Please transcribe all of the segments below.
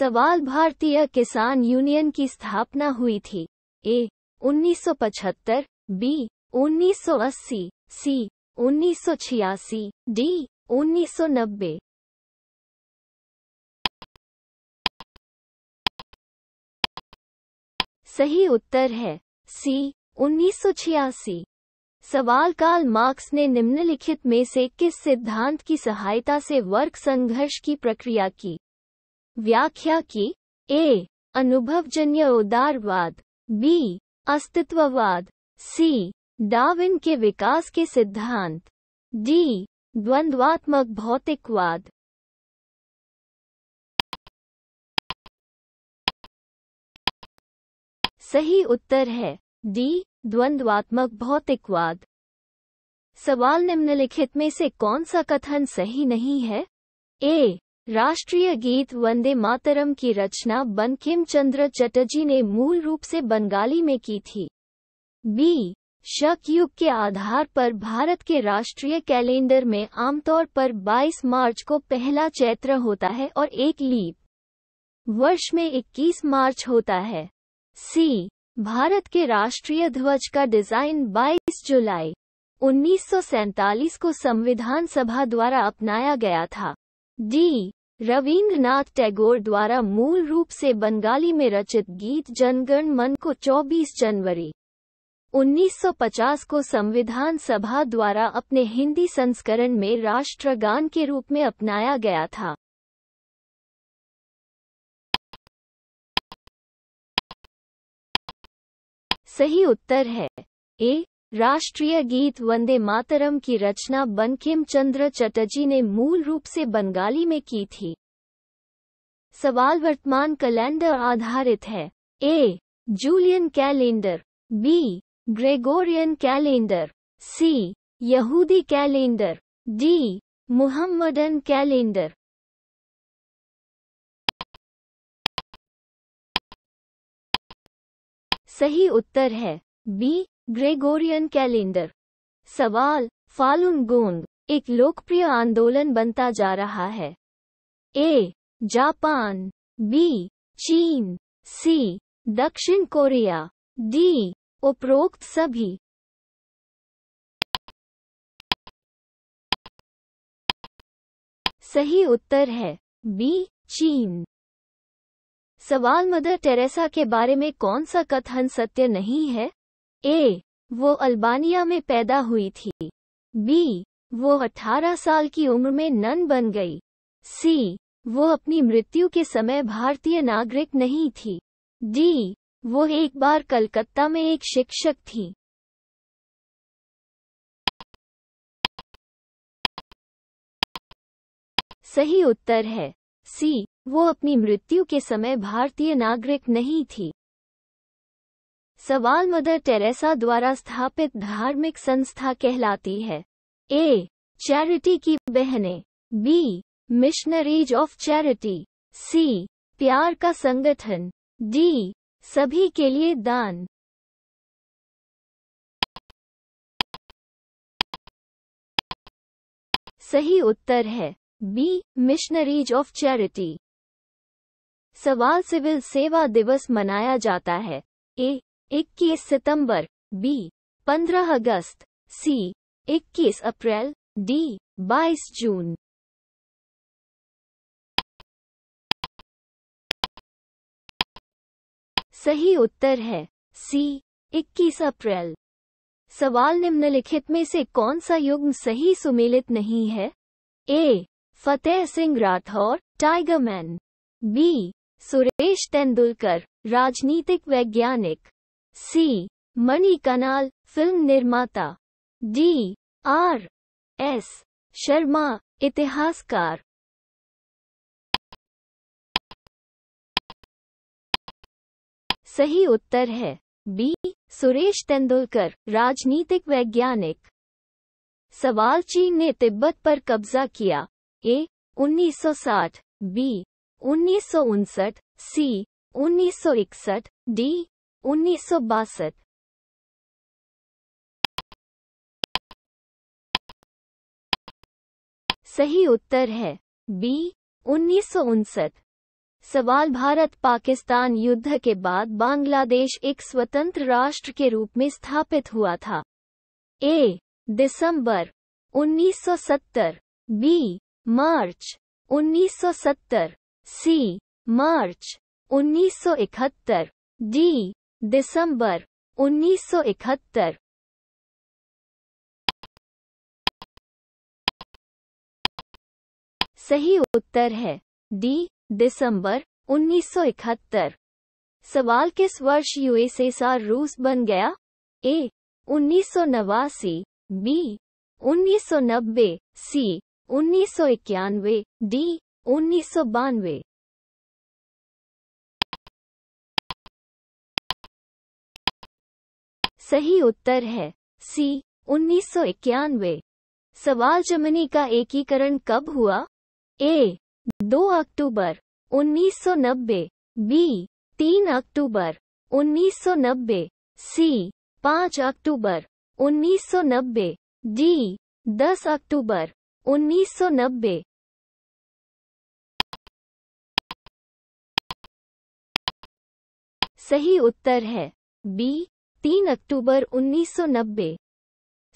सवाल भारतीय किसान यूनियन की स्थापना हुई थी ए 1975 बी 1980 सी 1986 डी 1990 सही उत्तर है सी 1986 सवाल काल मार्क्स ने निम्नलिखित में से किस सिद्धांत की सहायता से वर्ग संघर्ष की प्रक्रिया की व्याख्या की ए अनुभवजन्य उदारवाद बी अस्तित्ववाद सी डाविन के विकास के सिद्धांत डी द्वंद्वात्मक भौतिकवाद सही उत्तर है डी द्वंद्वात्मक भौतिकवाद सवाल निम्नलिखित में से कौन सा कथन सही नहीं है ए राष्ट्रीय गीत वंदे मातरम की रचना बनखिम चंद्र चटर्जी ने मूल रूप से बंगाली में की थी बी शक युग के आधार पर भारत के राष्ट्रीय कैलेंडर में आमतौर पर 22 मार्च को पहला चैत्र होता है और एक लीप वर्ष में 21 मार्च होता है सी भारत के राष्ट्रीय ध्वज का डिजाइन 22 जुलाई उन्नीस को संविधान सभा द्वारा अपनाया गया था डी रवींद्रनाथ टैगोर द्वारा मूल रूप से बंगाली में रचित गीत जनगण मन को 24 जनवरी 1950 को संविधान सभा द्वारा अपने हिंदी संस्करण में राष्ट्रगान के रूप में अपनाया गया था सही उत्तर है ए राष्ट्रीय गीत वंदे मातरम की रचना बनखिम चंद्र चटर्जी ने मूल रूप से बंगाली में की थी सवाल वर्तमान कैलेंडर आधारित है A Julian calendar B Gregorian calendar C यहूदी कैलेंडर डी मुहम्मदन कैलेंडर सही उत्तर है बी ग्रेगोरियन कैलेंडर सवाल फालुन गोंग एक लोकप्रिय आंदोलन बनता जा रहा है ए जापान बी चीन सी दक्षिण कोरिया डी उपरोक्त सभी सही उत्तर है बी चीन सवाल मदर टेरेसा के बारे में कौन सा कथन सत्य नहीं है ए वो अल्बानिया में पैदा हुई थी बी वो 18 साल की उम्र में नन बन गई सी वो अपनी मृत्यु के समय भारतीय नागरिक नहीं थी डी वो एक बार कलकत्ता में एक शिक्षक थी सही उत्तर है सी वो अपनी मृत्यु के समय भारतीय नागरिक नहीं थी सवाल मदर टेरेसा द्वारा स्थापित धार्मिक संस्था कहलाती है ए चैरिटी की बहने B missionaries of charity C प्यार का संगठन डी सभी के लिए दान सही उत्तर है बी मिशनरीज ऑफ चैरिटी सवाल सिविल सेवा दिवस मनाया जाता है ए इक्कीस सितंबर बी पंद्रह अगस्त सी इक्कीस अप्रैल डी बाईस जून सही उत्तर है सी 21 अप्रैल सवाल निम्नलिखित में से कौन सा युग्म सही सुमेलित नहीं है A Fateh Singh Rathore tiger man B Suresh Tendulkar राजनीतिक वैज्ञानिक सी मणि कनाल फिल्म निर्माता डी आर एस शर्मा इतिहासकार सही उत्तर है बी सुरेश तेंदुलकर राजनीतिक वैज्ञानिक सवाल चीन ने तिब्बत पर कब्जा किया ए 1960 बी उन्नीस सी उन्नीस डी उन्नीस सौ बासठ सही उत्तर है बी उन्नीस सवाल भारत पाकिस्तान युद्ध के बाद बांग्लादेश एक स्वतंत्र राष्ट्र के रूप में स्थापित हुआ था ए दिसंबर 1970 बी मार्च 1970 सी मार्च 1971 डी दिसंबर 1971 सही उत्तर है डी दिसंबर 1971 सवाल किस वर्ष यूएसएसआर रूस बन गया ए उन्नीस बी उन्नीस सी उन्नीस डी उन्नीस सही उत्तर है सी उन्नीस सवाल जर्मनी का एकीकरण कब हुआ ए 2 अक्टूबर 1990 बी 3 अक्टूबर 1990 सी 5 अक्टूबर 1990 डी 10 अक्टूबर 1990 सही उत्तर है बी तीन अक्टूबर 1990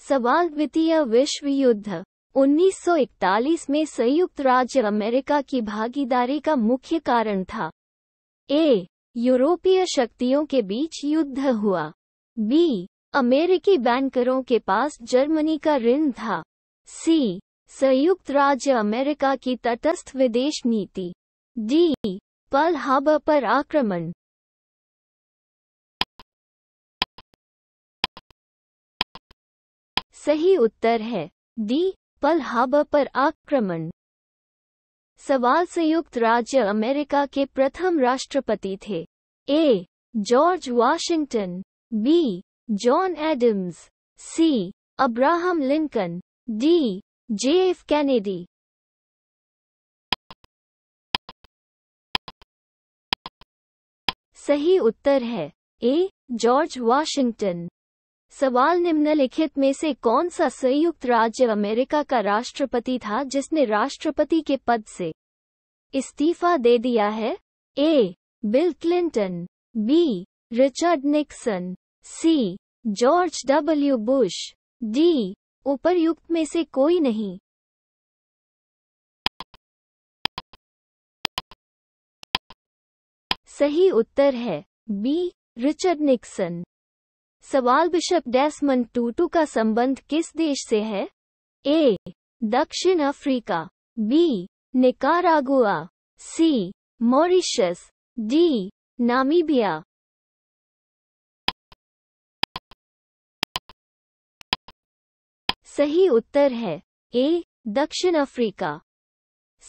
सवाल द्वितीय विश्व युद्ध 1941 में संयुक्त राज्य अमेरिका की भागीदारी का मुख्य कारण था ए यूरोपीय शक्तियों के बीच युद्ध हुआ बी अमेरिकी बैंकरों के पास जर्मनी का ऋण था सी संयुक्त राज्य अमेरिका की तटस्थ विदेश नीति डी पल हार्बर पर आक्रमण सही उत्तर है डी पल हाबा पर आक्रमण सवाल संयुक्त राज्य अमेरिका के प्रथम राष्ट्रपति थे A George Washington B John Adams C Abraham Lincoln D J F Kennedy सही उत्तर है ए जॉर्ज वाशिंगटन सवाल निम्नलिखित में से कौन सा संयुक्त राज्य अमेरिका का राष्ट्रपति था जिसने राष्ट्रपति के पद से इस्तीफा दे दिया है A Bill Clinton B Richard Nixon C George W Bush D उपरयुक्त में से कोई नहीं सही उत्तर है बी रिचर्ड निक्सन सवाल बिशप डेसमन टूटू का संबंध किस देश से है ए दक्षिण Africa B Nicaragua C Mauritius D Namibia सही उत्तर है ए दक्षिण अफ्रीका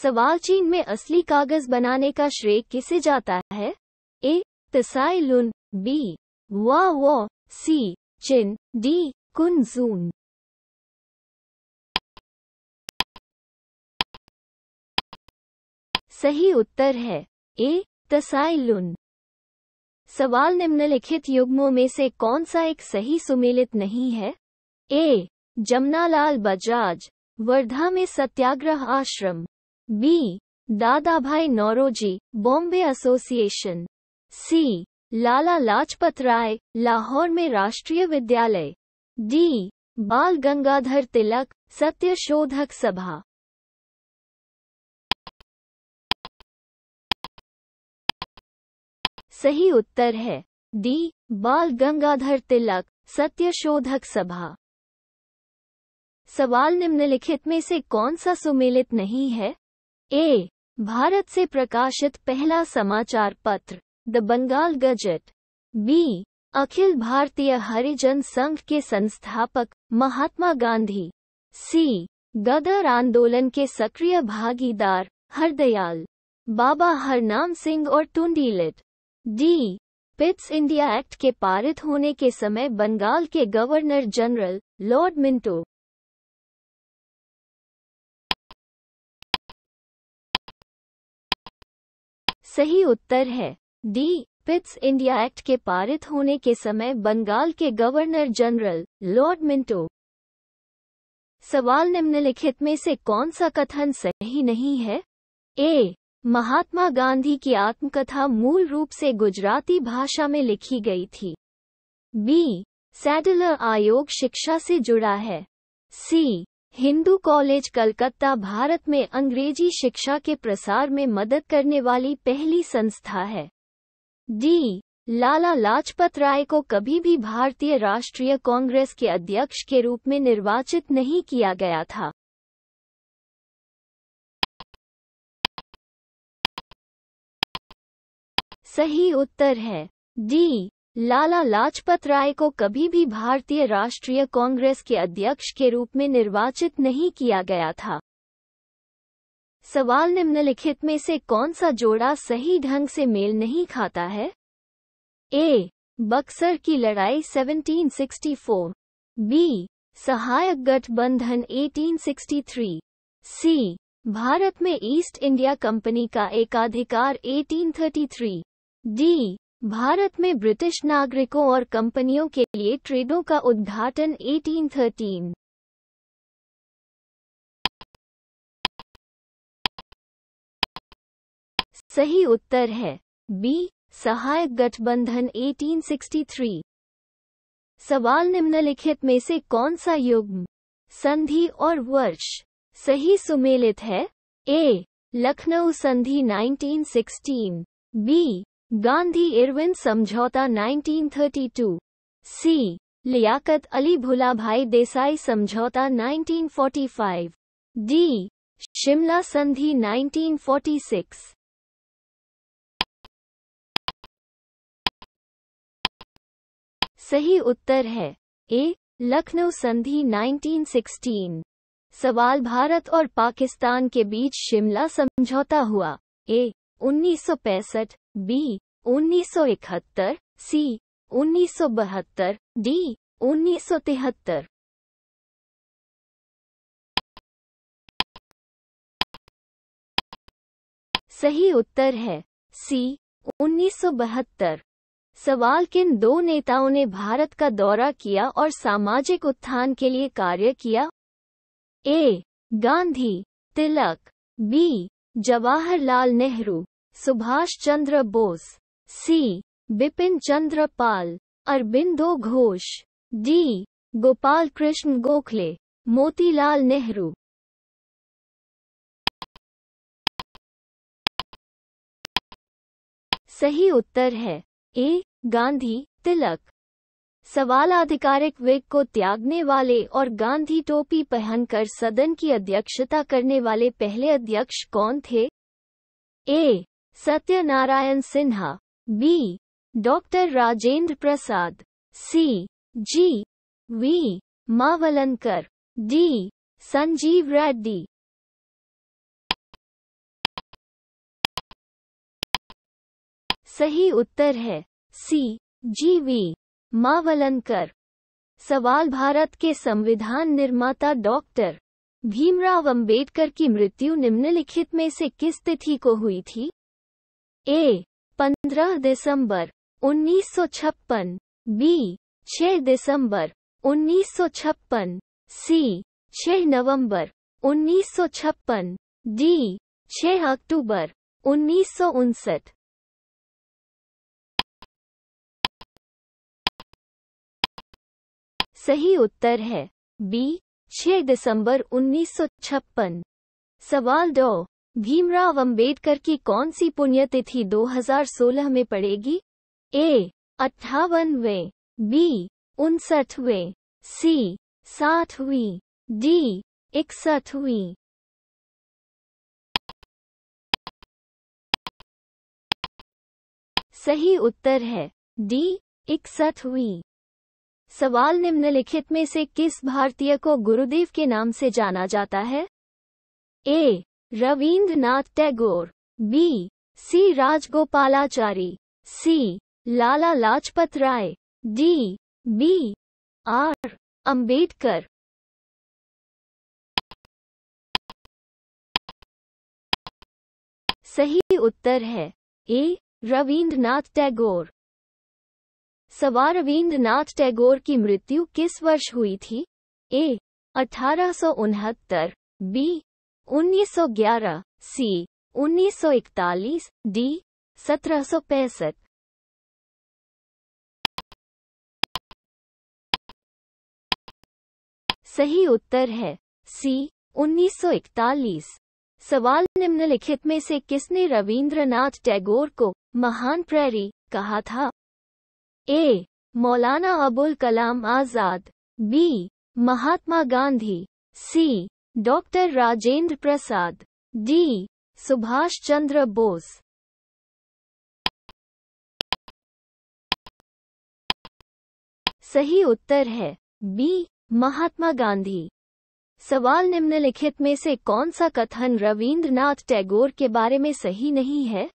सवाल चीन में असली कागज बनाने का श्रेय किसे जाता है ए तसाइलुन बी वाह वाह सी चिन डी कुंजून सही उत्तर है ए तसाइलुन सवाल निम्नलिखित युग्मों में से कौन सा एक सही सुमेलित नहीं है ए जमनालाल बजाज वर्धा में सत्याग्रह आश्रम बी दादा भाई नौरोजी बॉम्बे एसोसिएशन सी लाला लाजपत राय लाहौर में राष्ट्रीय विद्यालय डी बाल गंगाधर तिलक सत्य शोधक सभा सही उत्तर है डी बाल गंगाधर तिलक सत्य शोधक सभा सवाल निम्नलिखित में से कौन सा सुमेलित नहीं है ए भारत से प्रकाशित पहला समाचार पत्र the Bengal gazette B Akhil Bharatiya Harijan संघ के संस्थापक महात्मा गांधी सी गदर आंदोलन के सक्रिय भागीदार हरदयाल बाबा हरनाम सिंह और Tundilat D Pitt's India act के पारित होने के समय बंगाल के गवर्नर जनरल लॉर्ड मिंटो सही उत्तर है डी पिट्स इंडिया एक्ट के पारित होने के समय बंगाल के गवर्नर जनरल लॉर्ड मिंटो सवाल निम्नलिखित में से कौन सा कथन सही नहीं है ए महात्मा गांधी की आत्मकथा मूल रूप से गुजराती भाषा में लिखी गई थी बी सैडलर आयोग शिक्षा से जुड़ा है सी हिंदू कॉलेज कलकत्ता भारत में अंग्रेजी शिक्षा के प्रसार में मदद करने वाली पहली संस्था है डी लाला लाजपत राय को कभी भी भारतीय राष्ट्रीय कांग्रेस के अध्यक्ष के रूप में निर्वाचित नहीं किया गया था सही उत्तर है डी लाला लाजपत राय को कभी भी भारतीय राष्ट्रीय कांग्रेस के अध्यक्ष के रूप में निर्वाचित नहीं किया गया था सवाल निम्नलिखित में से कौन सा जोड़ा सही ढंग से मेल नहीं खाता है ए बक्सर की लड़ाई 1764 बी सहायक गठबंधन 1863 सी भारत में ईस्ट इंडिया कंपनी का एकाधिकार 1833 डी भारत में ब्रिटिश नागरिकों और कंपनियों के लिए ट्रेडों का उद्घाटन 1813 सही उत्तर है बी सहायक गठबंधन 1863 सवाल निम्नलिखित में से कौन सा युग्म संधि और वर्ष सही सुमेलित है ए लखनऊ संधि 1916 बी गांधी इरविन समझौता 1932 सी लियाकत अली भुला भाई देसाई समझौता 1945 डी शिमला संधि 1946 सही उत्तर है ए लखनऊ संधि 1916 सवाल भारत और पाकिस्तान के बीच शिमला समझौता हुआ ए 1965 बी 1971 सी 1972 डी 1973 सही उत्तर है सी बहत्तर सवाल किन दो नेताओं ने भारत का दौरा किया और सामाजिक उत्थान के लिए कार्य किया A Gandhi Tilak B Jawaharlal Nehru Subhash Chandra Bose C Bipin Chandra Pal Aurobindo Ghosh D Gopal Krishna Gokhale Motilal Nehru सही उत्तर है ए गांधी तिलक सवाल आधिकारिक विग को त्यागने वाले और गांधी टोपी पहनकर सदन की अध्यक्षता करने वाले पहले अध्यक्ष कौन थे A Satyanarayan Sinha B doctor Rajendra Prasad C G V Mavalankar D Sanjiva Reddy सही उत्तर है सी जी वी मावलनकर सवाल भारत के संविधान निर्माता डॉक्टर भीमराव अंबेडकर की मृत्यु निम्नलिखित में से किस तिथि को हुई थी ए 15 दिसंबर 1956 बी 6 दिसंबर 1956 सी 6 नवंबर 1956 डी 6 अक्टूबर उन्नीस सही उत्तर है बी 6 दिसंबर उन्नीस सवाल दो भीमराव अंबेडकर की कौन सी पुण्यतिथि 2016 में पड़ेगी ए अट्ठावनवे बी उनसठवे सी हुई डी हुई सही उत्तर है डी हुई सवाल निम्नलिखित में से किस भारतीय को गुरुदेव के नाम से जाना जाता है A Rabindranath Tagore B C Rajagopalachari C Lala Lajpat Rai D B R Ambedkar सही उत्तर है ए रविन्द्रनाथ टैगोर सवा रविन्द्रनाथ टैगोर की मृत्यु किस वर्ष हुई थी ए अठारह बी 1911 सी 1941 डी सत्रह सौ पैंसठ सही उत्तर है सी 1941 सवाल निम्नलिखित में से किसने रवींद्रनाथ टैगोर को महान प्रेरी कहा था A Maulana Abul Kalam Azad B Mahatma Gandhi C doctor Rajendra Prasad D Subhash Chandra Bose सही उत्तर है बी महात्मा गांधी सवाल निम्नलिखित में से कौन सा कथन रवींद्रनाथ टैगोर के बारे में सही नहीं है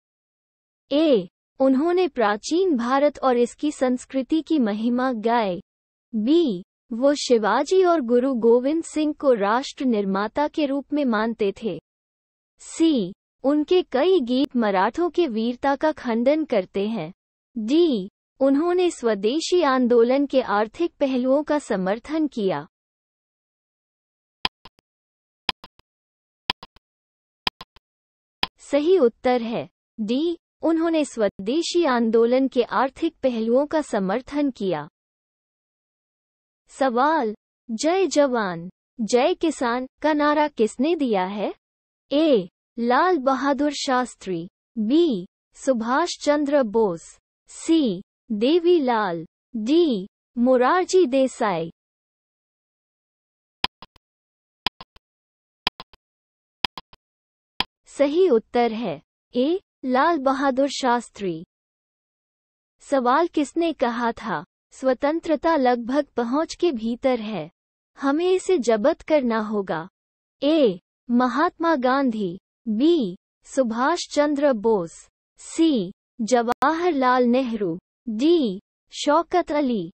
ए उन्होंने प्राचीन भारत और इसकी संस्कृति की महिमा गाए बी वो शिवाजी और गुरु गोविंद सिंह को राष्ट्र निर्माता के रूप में मानते थे सी उनके कई गीत मराठों के वीरता का खंडन करते हैं डी उन्होंने स्वदेशी आंदोलन के आर्थिक पहलुओं का समर्थन किया सही उत्तर है डी उन्होंने स्वदेशी आंदोलन के आर्थिक पहलुओं का समर्थन किया सवाल जय जवान जय किसान का नारा किसने दिया है A Lal Bahadur Shastri B Subhash Chandra Bose C Devi Lal D Morarji Desai सही उत्तर है ए लाल बहादुर शास्त्री सवाल किसने कहा था स्वतंत्रता लगभग पहुंच के भीतर है हमें इसे जबत करना होगा A Mahatma Gandhi B Subhash Chandra Bose C Jawaharlal Nehru D Shaukat Ali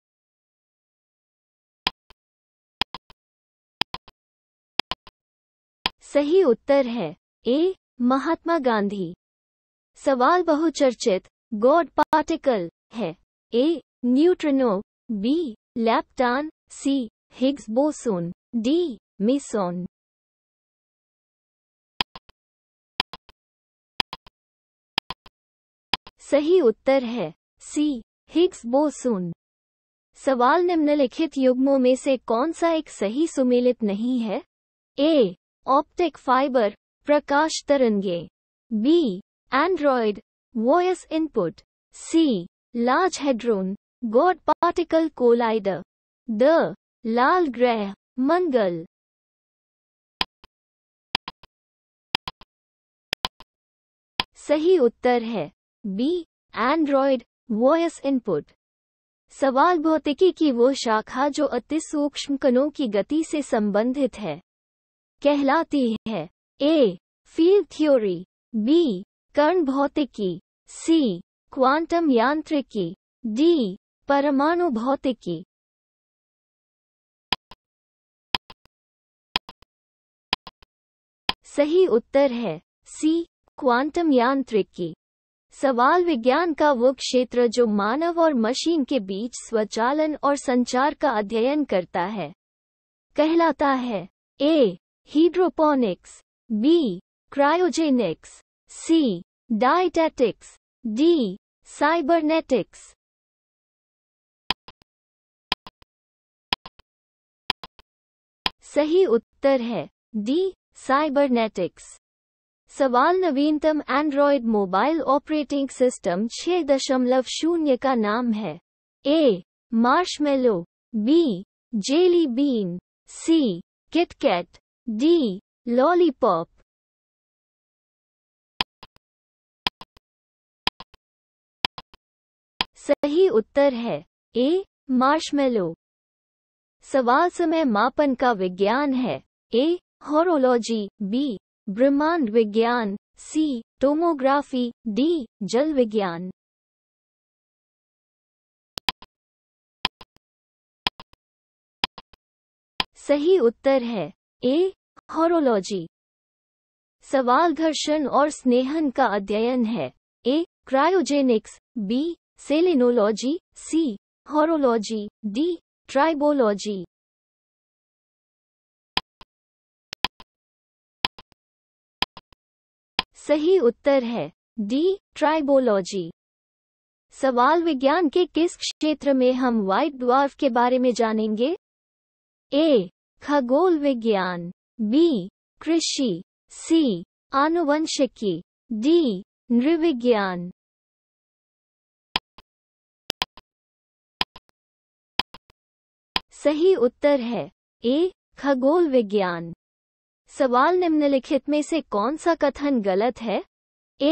सही उत्तर है ए महात्मा गांधी सवाल बहुचर्चित गॉड पार्टिकल है A neutrino B lepton C Higgs boson D meson सही उत्तर है सी हिग्स बोसोन सवाल निम्नलिखित युग्मों में से कौन सा एक सही सुमेलित नहीं है ए ऑप्टिक फाइबर प्रकाश तरंगे B Android, voice input, C, Large Hadron, God Particle Collider, the Lal Grah, Mangal. सही उत्तर है बी एंड्रॉयड वॉयस इनपुट सवाल भौतिकी की वो शाखा जो अति सूक्ष्म कणों की गति से संबंधित है कहलाती है ए फील्ड थ्योरी बी कर्ण भौतिकी सी क्वांटम यांत्रिकी डी परमाणु भौतिकी सही उत्तर है सी क्वांटम यांत्रिकी सवाल विज्ञान का वो क्षेत्र जो मानव और मशीन के बीच स्वचालन और संचार का अध्ययन करता है कहलाता है A hydroponics B cryogenics C. Dietetics. D. Cybernetics. सही उत्तर है डी साइबरनेटिक्स सवाल नवीनतम एंड्रॉयड मोबाइल ऑपरेटिंग सिस्टम छह दशमलव शून्य का नाम है A marshmallow B jelly bean C KitKat D lollipop सही उत्तर है ए मार्शमेलो सवाल समय मापन का विज्ञान है ए हॉरोलॉजी बी ब्रह्मांड विज्ञान सी टोमोग्राफी डी जल विज्ञान सही उत्तर है ए हॉरोलॉजी सवाल घर्षण और स्नेहन का अध्ययन है A cryogenics B selenology C horology D tribology सही उत्तर है डी ट्राइबोलॉजी सवाल विज्ञान के किस क्षेत्र में हम व्हाइट ड्वार्फ के बारे में जानेंगे ए खगोल विज्ञान बी कृषि सी आनुवंशिकी डी नृविज्ञान सही उत्तर है ए खगोल विज्ञान सवाल निम्नलिखित में से कौन सा कथन गलत है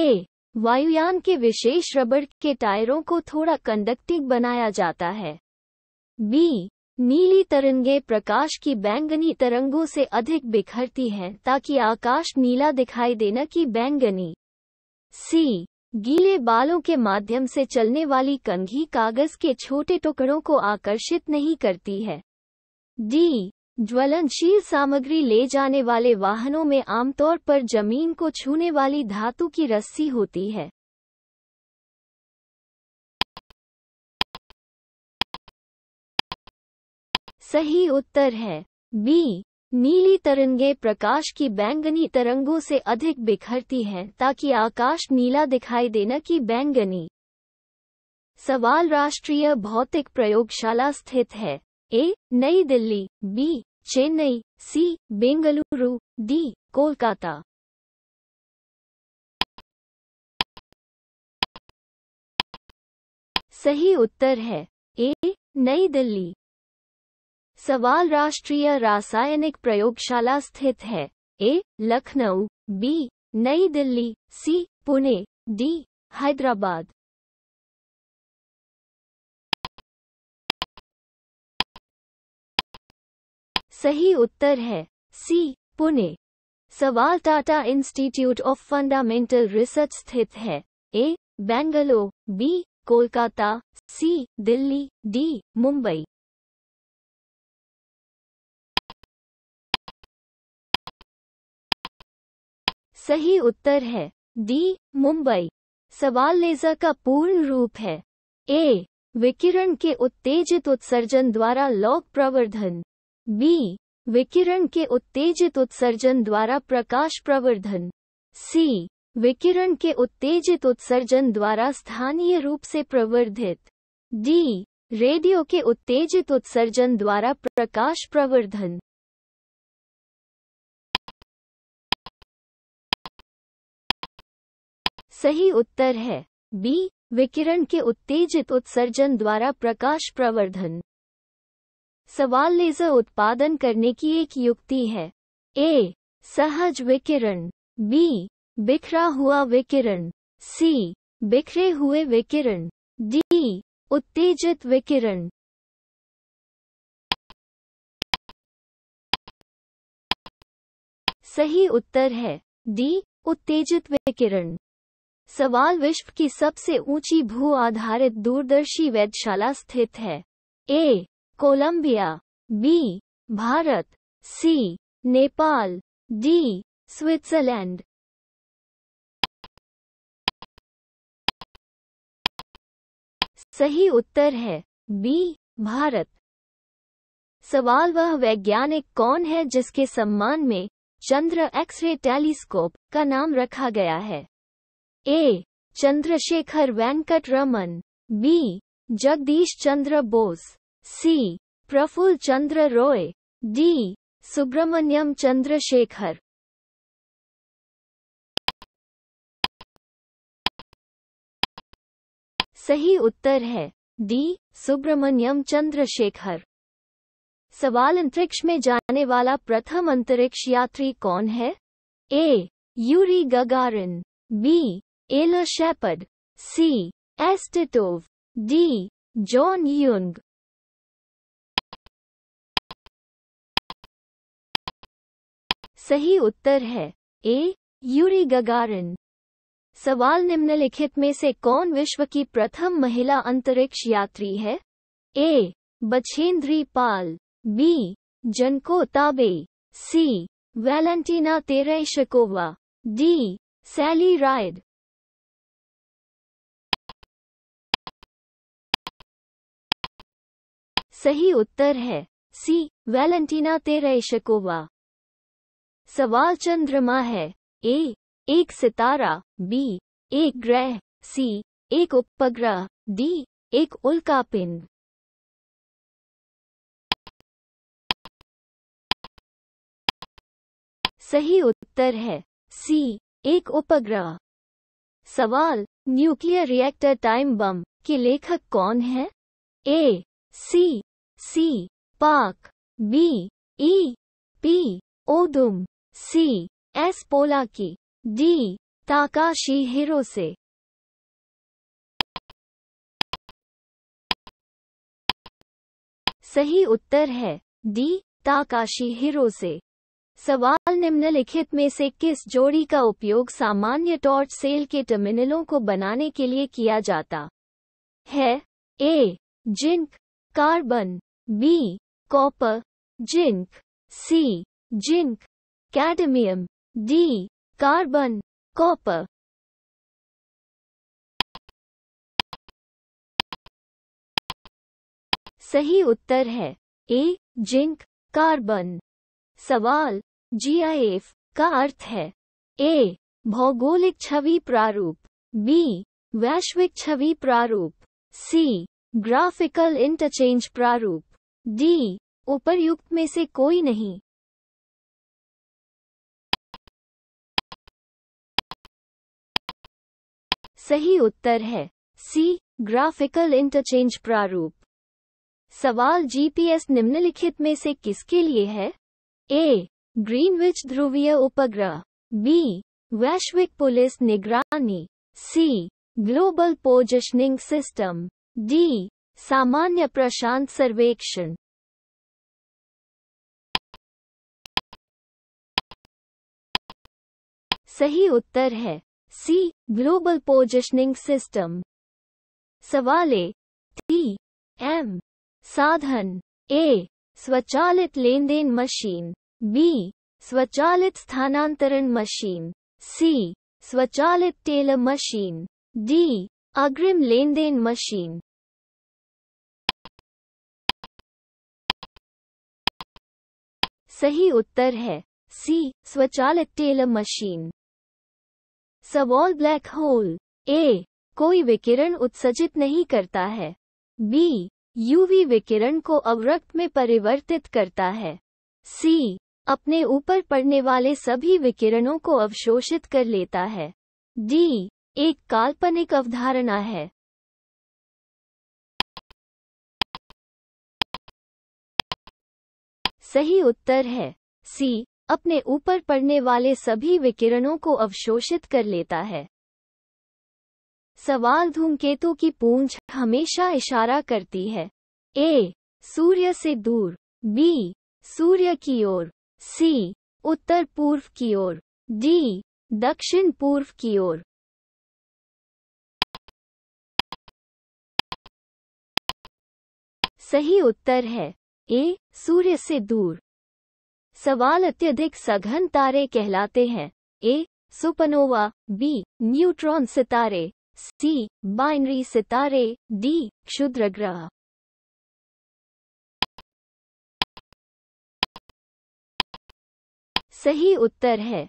ए वायुयान के विशेष रबड़ के टायरों को थोड़ा कंडक्टिव बनाया जाता है बी नीली तरंगे प्रकाश की बैंगनी तरंगों से अधिक बिखरती हैं ताकि आकाश नीला दिखाई देना की बैंगनी सी गीले बालों के माध्यम से चलने वाली कंघी कागज के छोटे टुकड़ों को आकर्षित नहीं करती है डी ज्वलनशील सामग्री ले जाने वाले वाहनों में आमतौर पर जमीन को छूने वाली धातु की रस्सी होती है सही उत्तर है बी नीली तरंगे प्रकाश की बैंगनी तरंगों से अधिक बिखरती हैं ताकि आकाश नीला दिखाई देना की बैंगनी सवाल राष्ट्रीय भौतिक प्रयोगशाला स्थित है A Nai Delhi B Chennai C Bengaluru D Kolkata सही उत्तर है ए नई दिल्ली सवाल राष्ट्रीय रासायनिक प्रयोगशाला स्थित है ए Lucknow B Nai Delhi C Pune D Hyderabad सही उत्तर है सी पुणे सवाल Tata institute of fundamental research स्थित है A Bangalore B Kolkata C Delhi D Mumbai सही उत्तर है डी मुंबई सवाल लेजर का पूर्ण रूप है ए विकिरण के उत्तेजित उत्सर्जन द्वारा लॉक प्रवर्धन बी विकिरण के उत्तेजित उत्सर्जन द्वारा प्रकाश प्रवर्धन सी विकिरण के उत्तेजित उत्सर्जन द्वारा स्थानीय रूप से प्रवर्धित डी रेडियो के उत्तेजित उत्सर्जन द्वारा प्रकाश प्रवर्धन सही उत्तर है बी विकिरण के उत्तेजित उत्सर्जन द्वारा प्रकाश प्रवर्धन सवाल लेजर उत्पादन करने की एक युक्ति है ए सहज विकिरण बी बिखरा हुआ विकिरण सी बिखरे हुए विकिरण डी उत्तेजित विकिरण सही उत्तर है डी उत्तेजित विकिरण सवाल विश्व की सबसे ऊंची भू आधारित दूरदर्शी वैधशाला स्थित है A Colombia B Bharat C Nepal D Switzerland सही उत्तर है बी भारत सवाल वह वैज्ञानिक कौन है जिसके सम्मान में चंद्र एक्सरे टेलीस्कोप का नाम रखा गया है A Chandrasekhar Venkata Raman B Jagadish Chandra Bose C Prafulla Chandra Ray D Subrahmanyan Chandrasekhar सही उत्तर है डी सुब्रमण्यम चंद्रशेखर सवाल अंतरिक्ष में जाने वाला प्रथम अंतरिक्ष यात्री कौन है A Yuri Gagarin B Ayla Shepard, C. S. D. John Jung. सही उत्तर है ए यूरी गगारिन सवाल निम्नलिखित में से कौन विश्व की प्रथम महिला अंतरिक्ष यात्री है ए बछेंद्री पाल बी जनको ताबे सी वैलेंटीना तेरे शिकोवा डी सैली राइड सही उत्तर है सी वैलेंटीना तेरेशकोवा सवाल चंद्रमा है ए एक सितारा बी एक ग्रह सी एक उपग्रह डी एक उल्का पिंड सही उत्तर है सी एक उपग्रह सवाल न्यूक्लियर रिएक्टर टाइम बम के लेखक कौन है ए सी C. Park. B. E. P. Odum. C. S. Polaki. D. Takashi Hirose. सही उत्तर है डी ताकाशी से सवाल निम्नलिखित में से किस जोड़ी का उपयोग सामान्य टॉर्च सेल के टर्मिनलों को बनाने के लिए किया जाता है A zinc carbon B. Copper, zinc, C. Zinc, cadmium, D. Carbon, copper. सही उत्तर है ए जिंक कार्बन सवाल जीआईएफ का अर्थ है ए भौगोलिक छवि प्रारूप बी वैश्विक छवि प्रारूप सी ग्राफिकल इंटरचेंज प्रारूप डी उपरयुक्त में से कोई नहीं सही उत्तर है सी ग्राफिकल इंटरचेंज प्रारूप सवाल जीपीएस निम्नलिखित में से किसके लिए है ए ग्रीनविच ध्रुवीय उपग्रह बी वैश्विक पुलिस निगरानी C global positioning system D सामान्य प्रशांत सर्वेक्षण सही उत्तर है सी ग्लोबल पोजिशनिंग सिस्टम सवाल ए टी एम साधन ए स्वचालित लेन देन मशीन बी स्वचालित स्थानांतरण मशीन सी स्वचालित टेलर मशीन डी अग्रिम लेन देन मशीन सही उत्तर है सी स्वचालित टेलर मशीन सवॉल ब्लैक होल ए कोई विकिरण उत्सर्जित नहीं करता है बी यूवी विकिरण को अवरक्त में परिवर्तित करता है सी अपने ऊपर पड़ने वाले सभी विकिरणों को अवशोषित कर लेता है डी एक काल्पनिक अवधारणा है सही उत्तर है सी अपने ऊपर पड़ने वाले सभी विकिरणों को अवशोषित कर लेता है सवाल धूमकेतु की पूंछ हमेशा इशारा करती है ए सूर्य से दूर बी सूर्य की ओर सी उत्तर पूर्व की ओर डी दक्षिण पूर्व की ओर सही उत्तर है ए सूर्य से दूर सवाल अत्यधिक सघन तारे कहलाते हैं ए सुपनोवा बी न्यूट्रॉन सितारे सी बाइनरी सितारे डी क्षुद्र ग्रह सही उत्तर है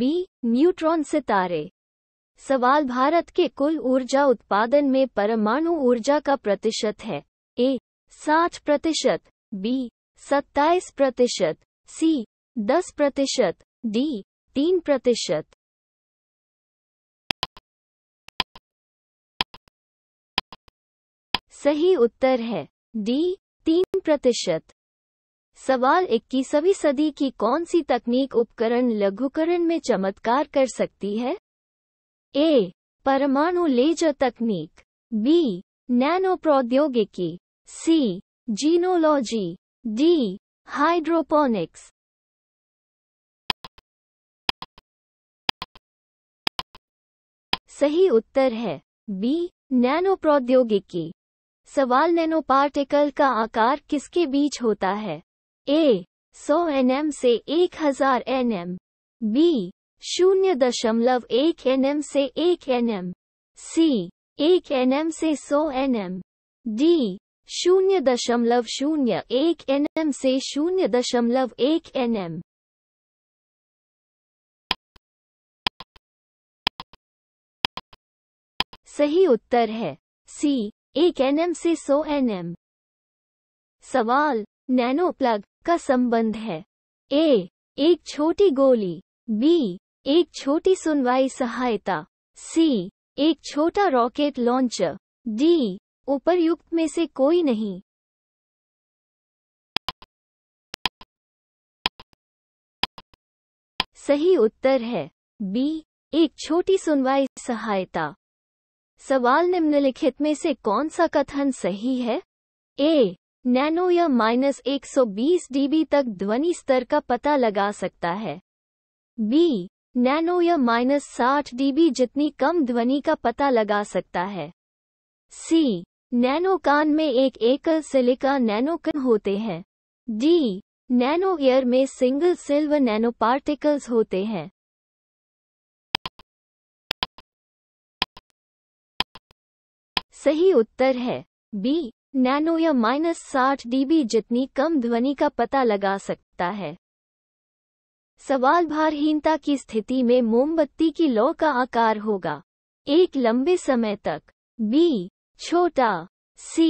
बी न्यूट्रॉन सितारे सवाल भारत के कुल ऊर्जा उत्पादन में परमाणु ऊर्जा का प्रतिशत है ए साठ प्रतिशत बी सत्ताईस प्रतिशत सी दस प्रतिशत डी तीन प्रतिशत सही उत्तर है डी तीन प्रतिशत सवाल इक्कीसवीं सदी की कौन सी तकनीक उपकरण लघुकरण में चमत्कार कर सकती है ए परमाणु लेजर तकनीक बी नैनो प्रौद्योगिकी सी जीनोलॉजी डी हाइड्रोपोनिक्स सही उत्तर है बी नैनो प्रौद्योगिकी सवाल नैनो पार्टिकल का आकार किसके बीच होता है ए 100 एनएम से 1000 एम बी शून्य दशमलव एक एन एम से एक एम सी एक एम से 100 एम डी शून्य दशमलव शून्य एक एन एम से शून्य दशमलव एक एन एम सही उत्तर है सी एक एन एम से सौ एन एम सवाल नैनो प्लग का संबंध है ए एक छोटी गोली बी एक छोटी सुनवाई सहायता सी एक छोटा रॉकेट लॉन्चर डी उपरयुक्त में से कोई नहीं सही उत्तर है बी एक छोटी सुनवाई सहायता सवाल निम्नलिखित में से कौन सा कथन सही है ए नैनो या माइनस एक डीबी तक ध्वनि स्तर का पता लगा सकता है बी नैनो या माइनस साठ डीबी जितनी कम ध्वनि का पता लगा सकता है सी नैनोकान में एक एकल सिलिका नैनोकन होते हैं डी नैनो एयर में सिंगल सिल्वर पार्टिकल्स होते हैं सही उत्तर है बी नैनो या माइनस साठ डीबी जितनी कम ध्वनि का पता लगा सकता है सवाल भारहीनता की स्थिति में मोमबत्ती की लौ का आकार होगा एक लंबे समय तक बी छोटा सी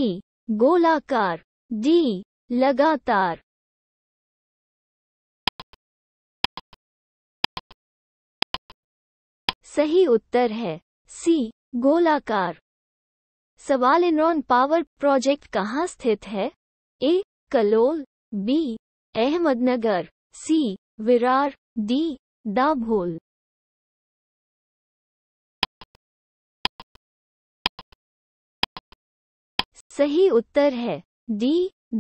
गोलाकार डी लगातार सही उत्तर है सी गोलाकार सवाल इनरॉन पावर प्रोजेक्ट कहाँ स्थित है A Kalol B Ahmednagar C Virar D Dabhol सही उत्तर है डी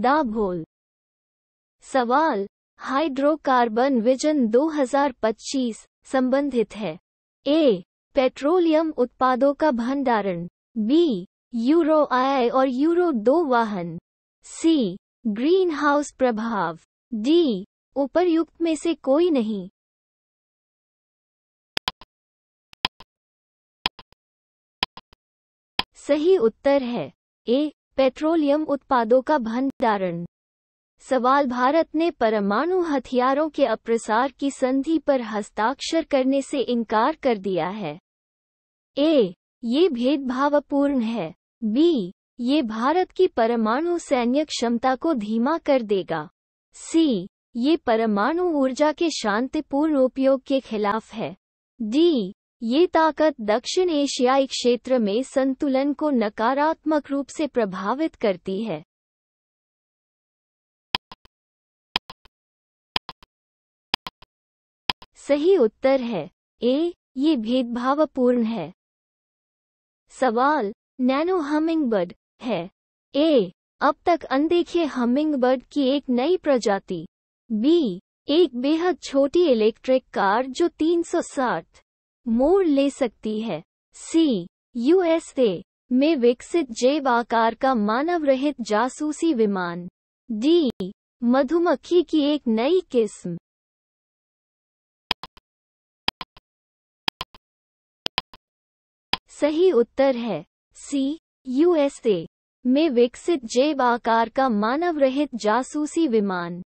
दाभोल सवाल हाइड्रोकार्बन विजन 2025 संबंधित है ए पेट्रोलियम उत्पादों का भंडारण बी यूरो आई और यूरो दो वाहन सी ग्रीन हाउस प्रभाव डी उपरयुक्त में से कोई नहीं सही उत्तर है ए पेट्रोलियम उत्पादों का भंडारण सवाल भारत ने परमाणु हथियारों के अप्रसार की संधि पर हस्ताक्षर करने से इनकार कर दिया है ए ये भेदभावपूर्ण है बी ये भारत की परमाणु सैन्य क्षमता को धीमा कर देगा सी ये परमाणु ऊर्जा के शांतिपूर्ण उपयोग के खिलाफ है डी ये ताकत दक्षिण एशियाई क्षेत्र में संतुलन को नकारात्मक रूप से प्रभावित करती है सही उत्तर है ए ये भेदभावपूर्ण है सवाल नैनो हमिंगबर्ड है ए अब तक अनदेखे हमिंगबर्ड की एक नई प्रजाति बी एक बेहद छोटी इलेक्ट्रिक कार जो 360 मोड़ ले सकती है सी यूएसए में विकसित जैव आकार का मानव रहित जासूसी विमान डी मधुमक्खी की एक नई किस्म सही उत्तर है सी यूएसए में विकसित जैव आकार का मानव रहित जासूसी विमान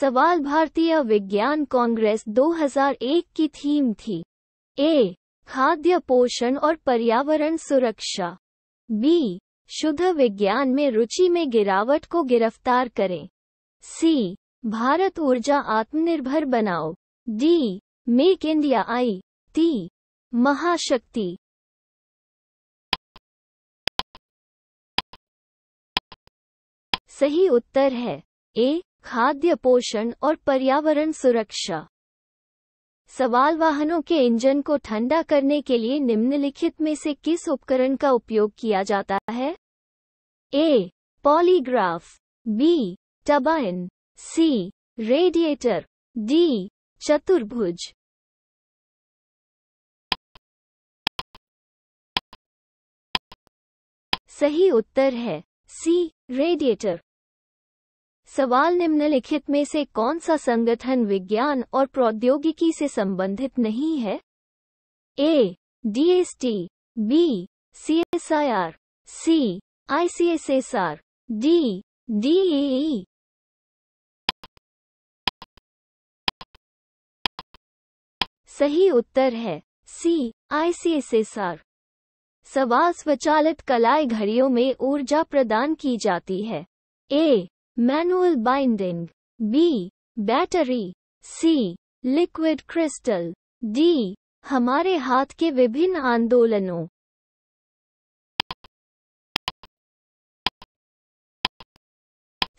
सवाल भारतीय विज्ञान कांग्रेस 2001 की थीम थी ए खाद्य पोषण और पर्यावरण सुरक्षा बी शुद्ध विज्ञान में रुचि में गिरावट को गिरफ्तार करें सी भारत ऊर्जा आत्मनिर्भर बनाओ D make India I T महाशक्ति सही उत्तर है ए खाद्य पोषण और पर्यावरण सुरक्षा सवाल वाहनों के इंजन को ठंडा करने के लिए निम्नलिखित में से किस उपकरण का उपयोग किया जाता है A polygraph B turbine C radiator D चतुर्भुज सही उत्तर है सी रेडिएटर सवाल निम्नलिखित में से कौन सा संगठन विज्ञान और प्रौद्योगिकी से संबंधित नहीं है A DST B C S I R C I C S S R D D सही उत्तर है C I C S S R सवाल स्वचालित कलाई घड़ियों में ऊर्जा प्रदान की जाती है ए manual binding, B. Battery C. Liquid crystal D. हमारे हाथ के विभिन्न आंदोलनों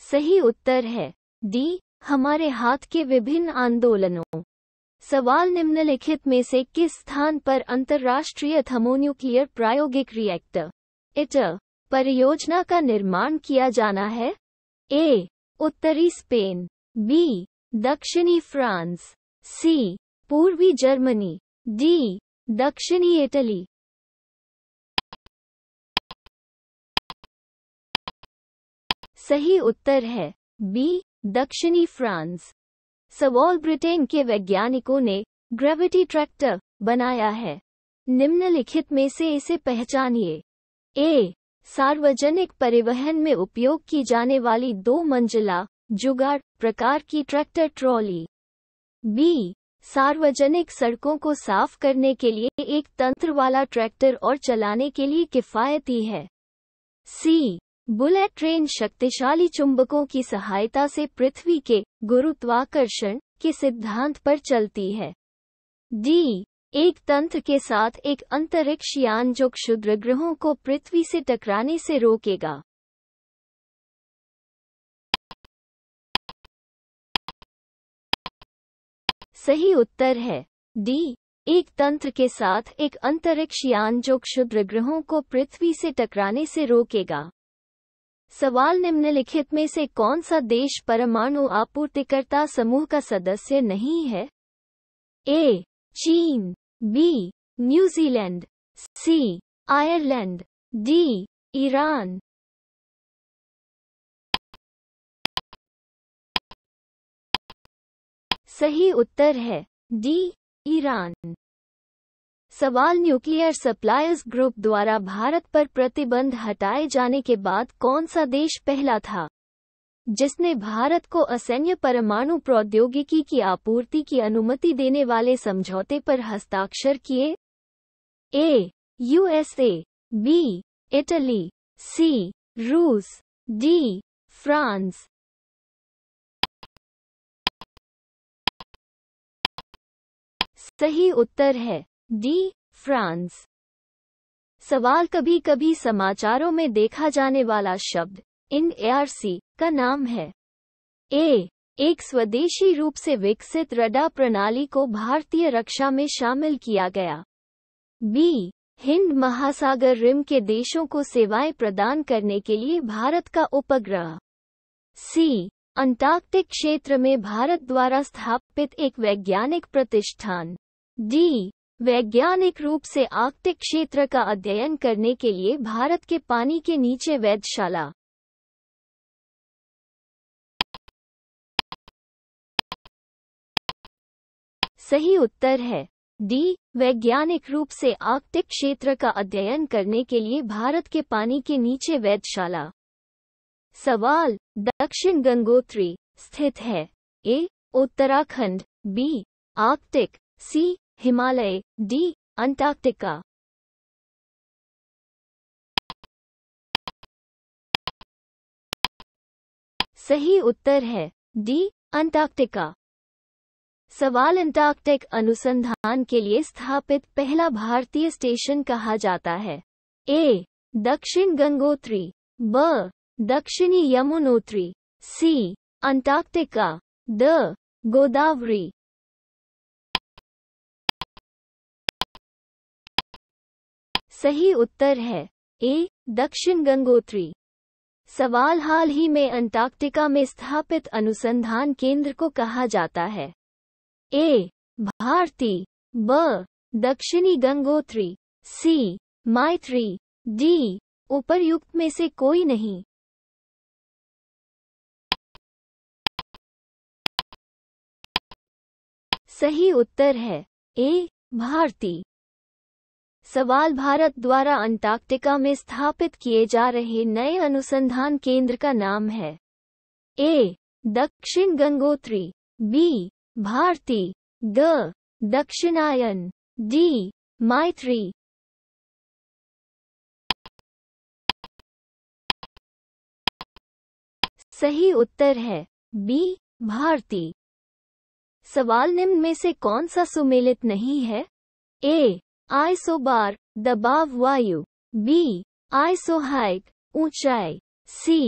सही उत्तर है डी हमारे हाथ के विभिन्न आंदोलनों सवाल निम्नलिखित में से किस स्थान पर अंतर्राष्ट्रीय थर्मोन्यूक्लियर प्रायोगिक रिएक्टर इट परियोजना का निर्माण किया जाना है ए उत्तरी स्पेन बी दक्षिणी फ्रांस सी पूर्वी जर्मनी डी दक्षिणी इटली सही उत्तर है बी दक्षिणी फ्रांस सवॉल ब्रिटेन के वैज्ञानिकों ने ग्रेविटी ट्रैक्टर बनाया है निम्नलिखित में से इसे पहचानिए ए सार्वजनिक परिवहन में उपयोग की जाने वाली दो मंजिला जुगाड़ प्रकार की ट्रैक्टर ट्रॉली बी सार्वजनिक सड़कों को साफ करने के लिए एक तंत्र वाला ट्रैक्टर और चलाने के लिए किफायती है सी बुलेट ट्रेन शक्तिशाली चुंबकों की सहायता से पृथ्वी के गुरुत्वाकर्षण के सिद्धांत पर चलती है डी एक तंत्र के साथ एक अंतरिक्ष यान जो क्षुद्र ग्रहों को पृथ्वी से टकराने से रोकेगा सही उत्तर है डी एक तंत्र के साथ एक अंतरिक्ष यान जो क्षुद्र ग्रहों को पृथ्वी से टकराने से रोकेगा सवाल निम्नलिखित में से कौन सा देश परमाणु आपूर्तिकर्ता समूह का सदस्य नहीं है ए चीन B. New Zealand. C. Ireland. D. Iran. सही उत्तर है डी ईरान सवाल न्यूक्लियर सप्लायर्स ग्रुप द्वारा भारत पर प्रतिबंध हटाए जाने के बाद कौन सा देश पहला था जिसने भारत को असैन्य परमाणु प्रौद्योगिकी की आपूर्ति की अनुमति देने वाले समझौते पर हस्ताक्षर किए A USA B Italy C रूस डी फ्रांस सही उत्तर है डी फ्रांस सवाल कभी कभी समाचारों में देखा जाने वाला शब्द इन एआरसी का नाम है ए एक स्वदेशी रूप से विकसित रडा प्रणाली को भारतीय रक्षा में शामिल किया गया बी हिंद महासागर रिम के देशों को सेवाएं प्रदान करने के लिए भारत का उपग्रह सी अंटार्कटिक क्षेत्र में भारत द्वारा स्थापित एक वैज्ञानिक प्रतिष्ठान डी वैज्ञानिक रूप से आर्कटिक क्षेत्र का अध्ययन करने के लिए भारत के पानी के नीचे वैधशाला सही उत्तर है डी वैज्ञानिक रूप से आर्कटिक क्षेत्र का अध्ययन करने के लिए भारत के पानी के नीचे वैधशाला सवाल दक्षिण गंगोत्री स्थित है A Uttarakhand B Arctic C Himalaya D Antarctica सही उत्तर है डी अंटार्कटिका सवाल अंटार्कटिक अनुसंधान के लिए स्थापित पहला भारतीय स्टेशन कहा जाता है ए दक्षिण गंगोत्री ब दक्षिणी Yamunotri C Antarctica D Godavari सही उत्तर है ए दक्षिण गंगोत्री सवाल हाल ही में अंटार्कटिका में स्थापित अनुसंधान केंद्र को कहा जाता है ए भारती ब दक्षिणी गंगोत्री सी मायत्री डी उपरयुक्त में से कोई नहीं सही उत्तर है ए भारती सवाल भारत द्वारा अंटार्कटिका में स्थापित किए जा रहे नए अनुसंधान केंद्र का नाम है ए दक्षिण गंगोत्री बी भारती ग दक्षिणायन डी मैत्री सही उत्तर है बी भारती सवाल निम्न में से कौन सा सुमेलित नहीं है ए आइसोबार दबाव वायु बी आइसोहाइक ऊंचाई सी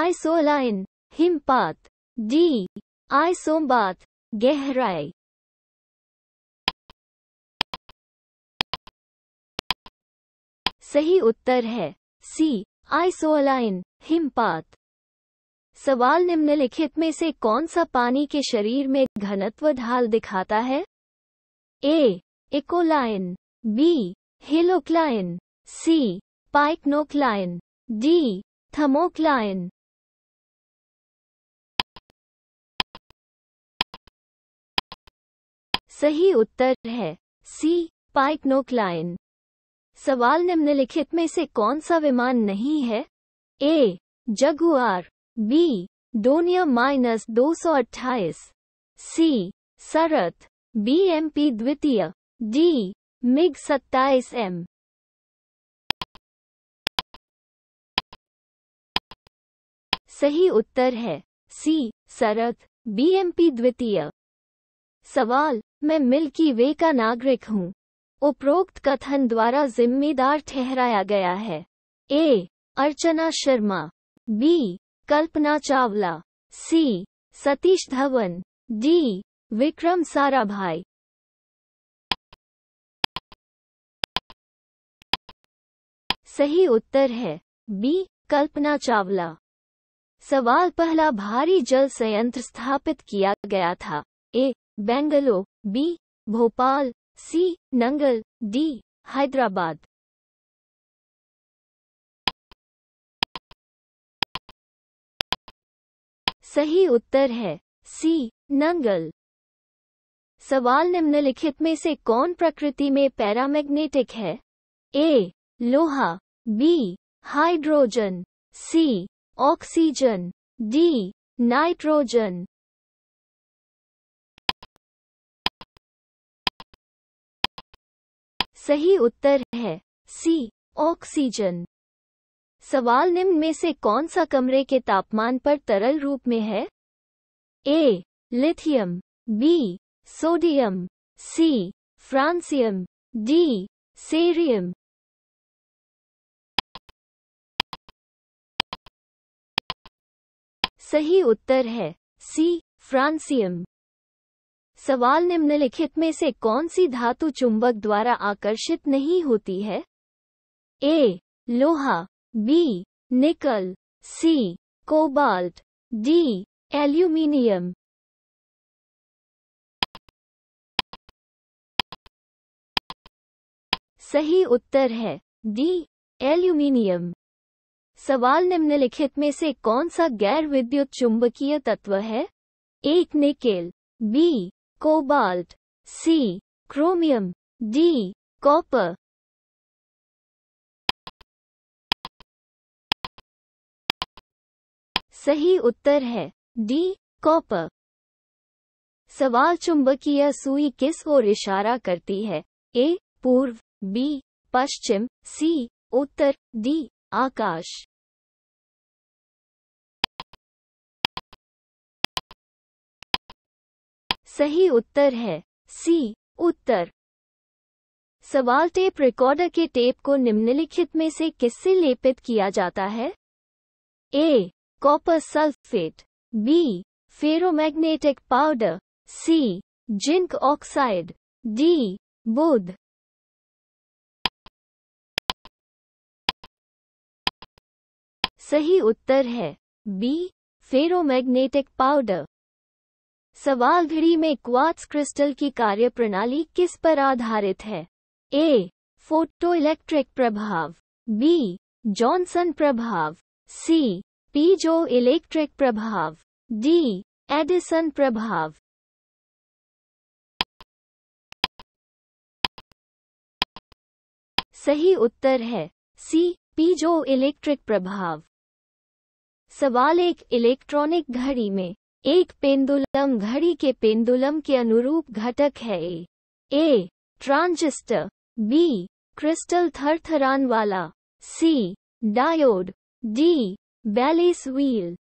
आइसोलाइन हिमपात डी आइसोबात गहराई सही उत्तर है सी आइसोलाइन हिमपात सवाल निम्नलिखित में से कौन सा पानी के शरीर में घनत्व ढाल दिखाता है ए इकोलाइन बी हिलोक्लाइन सी पाइकनोक्लाइन डी थमोक्लाइन सही उत्तर है सी पाइकनोक्लाइन सवाल निम्नलिखित में से कौन सा विमान नहीं है A Jaguar B Dornier minus दो सौ C Sarath B M P द्वितीय डी मिग सत्ताईस एम सही उत्तर है सी सरथ पी द्वितीय सवाल मैं मिल्की वे का नागरिक हूँ उपरोक्त कथन द्वारा जिम्मेदार ठहराया गया है A Archana Sharma B Kalpana Chawla C Satish Dhawan D Vikram Sarabhai सही उत्तर है बी कल्पना चावला सवाल पहला भारी जल संयंत्र स्थापित किया गया था A Bangalore B Bhopal C Nangal D Hyderabad सही उत्तर है सी नंगल सवाल निम्नलिखित में से कौन प्रकृति में पैरामैग्नेटिक है ए लोहा B hydrogen C oxygen D nitrogen सही उत्तर है सी ऑक्सीजन सवाल निम्न में से कौन सा कमरे के तापमान पर तरल रूप में है A lithium B sodium C francium D cerium सही उत्तर है सी फ्रांसियम सवाल निम्नलिखित में से कौन सी धातु चुंबक द्वारा आकर्षित नहीं होती है ए लोहा बी निकल सी कोबाल्ट डी एल्यूमिनियम सही उत्तर है डी एल्यूमिनियम सवाल निम्नलिखित में से कौन सा गैर विद्युत चुंबकीय तत्व है एक nickel B cobalt C chromium D copper सही उत्तर है डी कॉपर सवाल चुंबकीय सुई किस ओर इशारा करती है ए पूर्व बी पश्चिम सी उत्तर डी आकाश सही उत्तर है सी उत्तर सवाल टेप रिकॉर्डर के टेप को निम्नलिखित में से किससे लेपित किया जाता है A copper sulphate B ferromagnetic powder C zinc oxide D बुध सही उत्तर है बी फेरोमैग्नेटिक पाउडर सवाल घड़ी में क्वार्ट्स क्रिस्टल की कार्यप्रणाली किस पर आधारित है ए फोटोइलेक्ट्रिक प्रभाव बी जॉनसन प्रभाव सी पीजो इलेक्ट्रिक प्रभाव डी एडिसन प्रभाव सही उत्तर है सी पीजो इलेक्ट्रिक प्रभाव सवाल एक इलेक्ट्रॉनिक घड़ी में एक पेंडुलम घड़ी के पेंडुलम के अनुरूप घटक है ए ट्रांजिस्टर बी क्रिस्टल थरथरान वाला C diode D balance wheel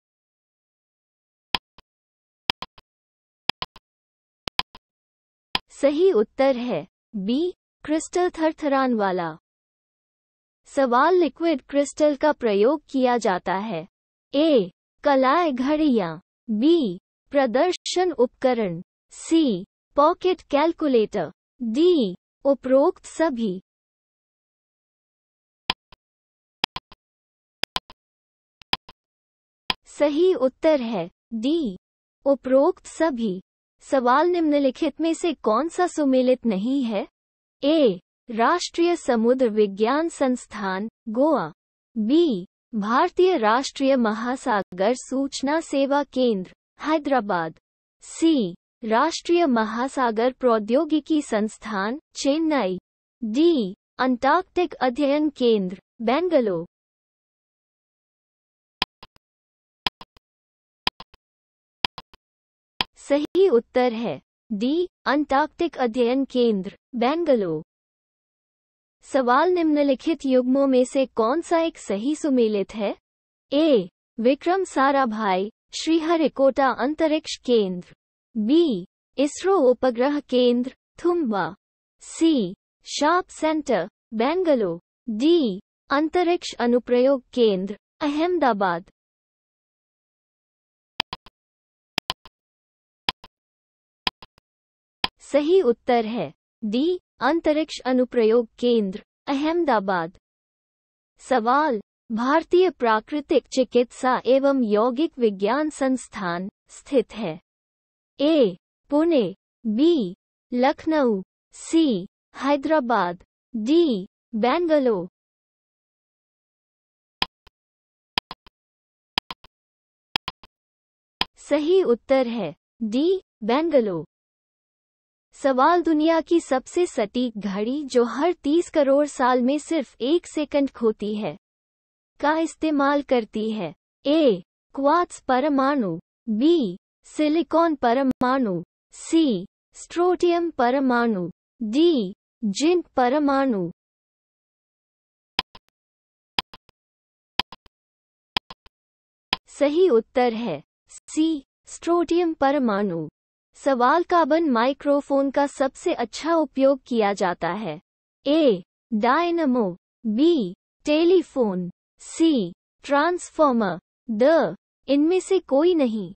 सही उत्तर है बी क्रिस्टल थरथरान वाला सवाल लिक्विड क्रिस्टल का प्रयोग किया जाता है ए कलाए घड़ियां बी प्रदर्शन उपकरण सी पॉकेट कैलकुलेटर डी उपरोक्त सभी सही उत्तर है डी उपरोक्त सभी सवाल निम्नलिखित में से कौन सा सुमेलित नहीं है ए राष्ट्रीय समुद्र विज्ञान संस्थान गोवा बी भारतीय राष्ट्रीय महासागर सूचना सेवा केंद्र हैदराबाद सी राष्ट्रीय महासागर प्रौद्योगिकी संस्थान चेन्नई डी अंटार्कटिक अध्ययन केंद्र बेंगलोर सही उत्तर है डी अंटार्कटिक अध्ययन केंद्र बेंगलोर सवाल निम्नलिखित युग्मों में से कौन सा एक सही सुमेलित है ए विक्रम साराभाई श्रीहरिकोटा अंतरिक्ष केंद्र बी इसरो उपग्रह केंद्र Thumba C sharp centre Bangalore D अंतरिक्ष अनुप्रयोग केंद्र अहमदाबाद सही उत्तर है डी अंतरिक्ष अनुप्रयोग केंद्र अहमदाबाद सवाल भारतीय प्राकृतिक चिकित्सा एवं यौगिक विज्ञान संस्थान स्थित है A Pune B Lucknow C Hyderabad D Bangalore सही उत्तर है डी बेंगलोर सवाल दुनिया की सबसे सटीक घड़ी जो हर 30 करोड़ साल में सिर्फ एक सेकंड खोती है का इस्तेमाल करती है ए क्वाट्स परमाणु बी सिलिकॉन परमाणु सी स्ट्रोटियम परमाणु डी जिंक परमाणु सही उत्तर है सी स्ट्रोटियम परमाणु सवाल काबन माइक्रोफोन का सबसे अच्छा उपयोग किया जाता है A dynamo B telephone C transformer D इनमें से कोई नहीं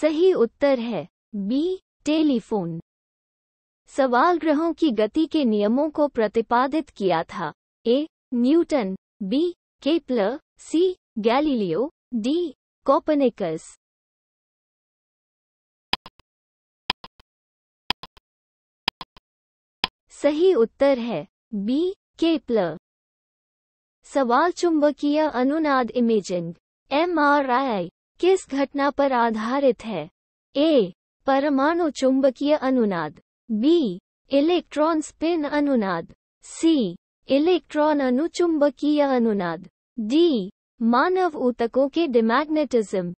सही उत्तर है बी टेलीफोन सवाल ग्रहों की गति के नियमों को प्रतिपादित किया था A Newton B Kepler C Galileo, D. Copernicus. सही उत्तर है बी केपलर सवाल चुंबकीय अनुनाद इमेजिंग एम आर आई किस घटना पर आधारित है ए परमाणु चुंबकीय अनुनाद बी इलेक्ट्रॉन स्पिन अनुनाद सी इलेक्ट्रॉन अनुचुंबकीय अनुनाद डी मानव ऊतकों के डिमैग्नेटिज्म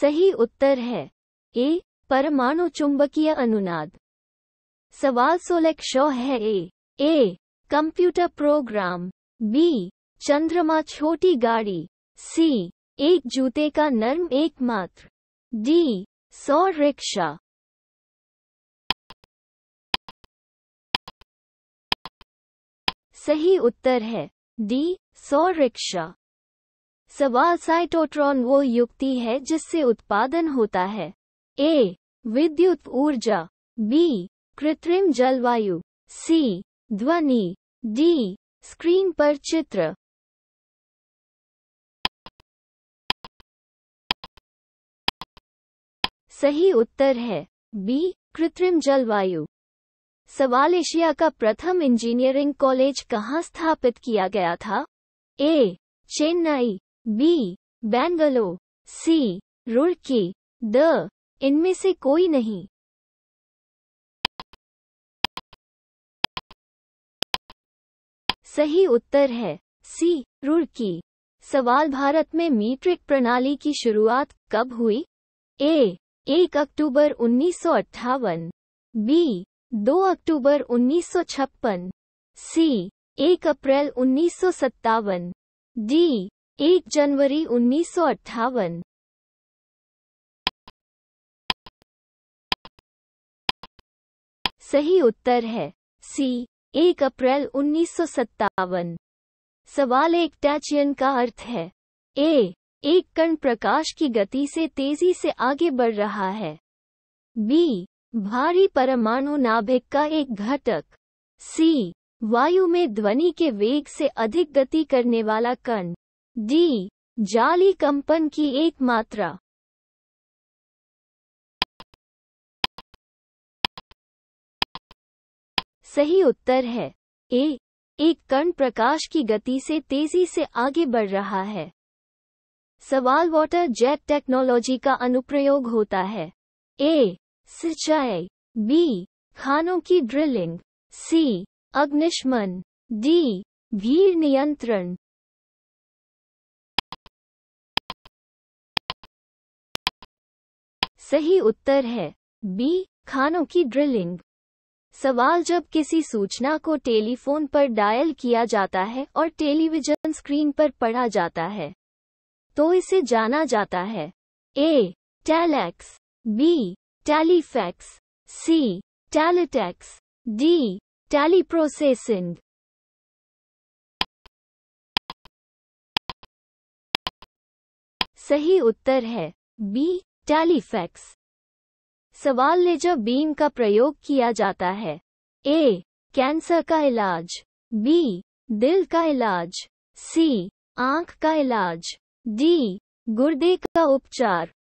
सही उत्तर है ए परमाणु चुंबकीय अनुनाद सवाल सोलह शो है A A computer program B चंद्रमा छोटी गाड़ी सी एक जूते का नर्म एकमात्र डी सौ रिक्शा सही उत्तर है डी सौ रिक्शा सवाल साइटोट्रॉन वो युक्ति है जिससे उत्पादन होता है ए विद्युत ऊर्जा बी कृत्रिम जलवायु सी ध्वनि डी स्क्रीन पर चित्र सही उत्तर है बी कृत्रिम जलवायु सवाल एशिया का प्रथम इंजीनियरिंग कॉलेज कहाँ स्थापित किया गया था A Chennai B Bangalore C Roorkee D इनमें से कोई नहीं सही उत्तर है सी रुड़की सवाल भारत में मीट्रिक प्रणाली की शुरुआत कब हुई ए एक अक्टूबर उन्नीस बी दो अक्टूबर छप्पन सी एक अप्रैल उन्नीस डी एक जनवरी उन्नीस सही उत्तर है सी एक अप्रैल उन्नीस सवाल एक टैचियन का अर्थ है ए एक कण प्रकाश की गति से तेजी से आगे बढ़ रहा है बी भारी परमाणु नाभिक का एक घटक सी वायु में ध्वनि के वेग से अधिक गति करने वाला कण डी जाली कंपन की एक मात्रा सही उत्तर है ए एक कण प्रकाश की गति से तेजी से आगे बढ़ रहा है सवाल वाटर जेट टेक्नोलॉजी का अनुप्रयोग होता है ए सिंचाई बी खानों की ड्रिलिंग सी अग्निशमन डी भीड़ नियंत्रण सही उत्तर है बी खानों की ड्रिलिंग सवाल जब किसी सूचना को टेलीफोन पर डायल किया जाता है और टेलीविजन स्क्रीन पर पढ़ा जाता है तो इसे जाना जाता है A telex B Tallyfax, C. Talitex, D. Tallyprocessing. सही उत्तर है बी टेलीफैक्स सवाल जब बीम का प्रयोग किया जाता है ए कैंसर का इलाज बी दिल का इलाज सी आंख का इलाज डी गुर्दे का उपचार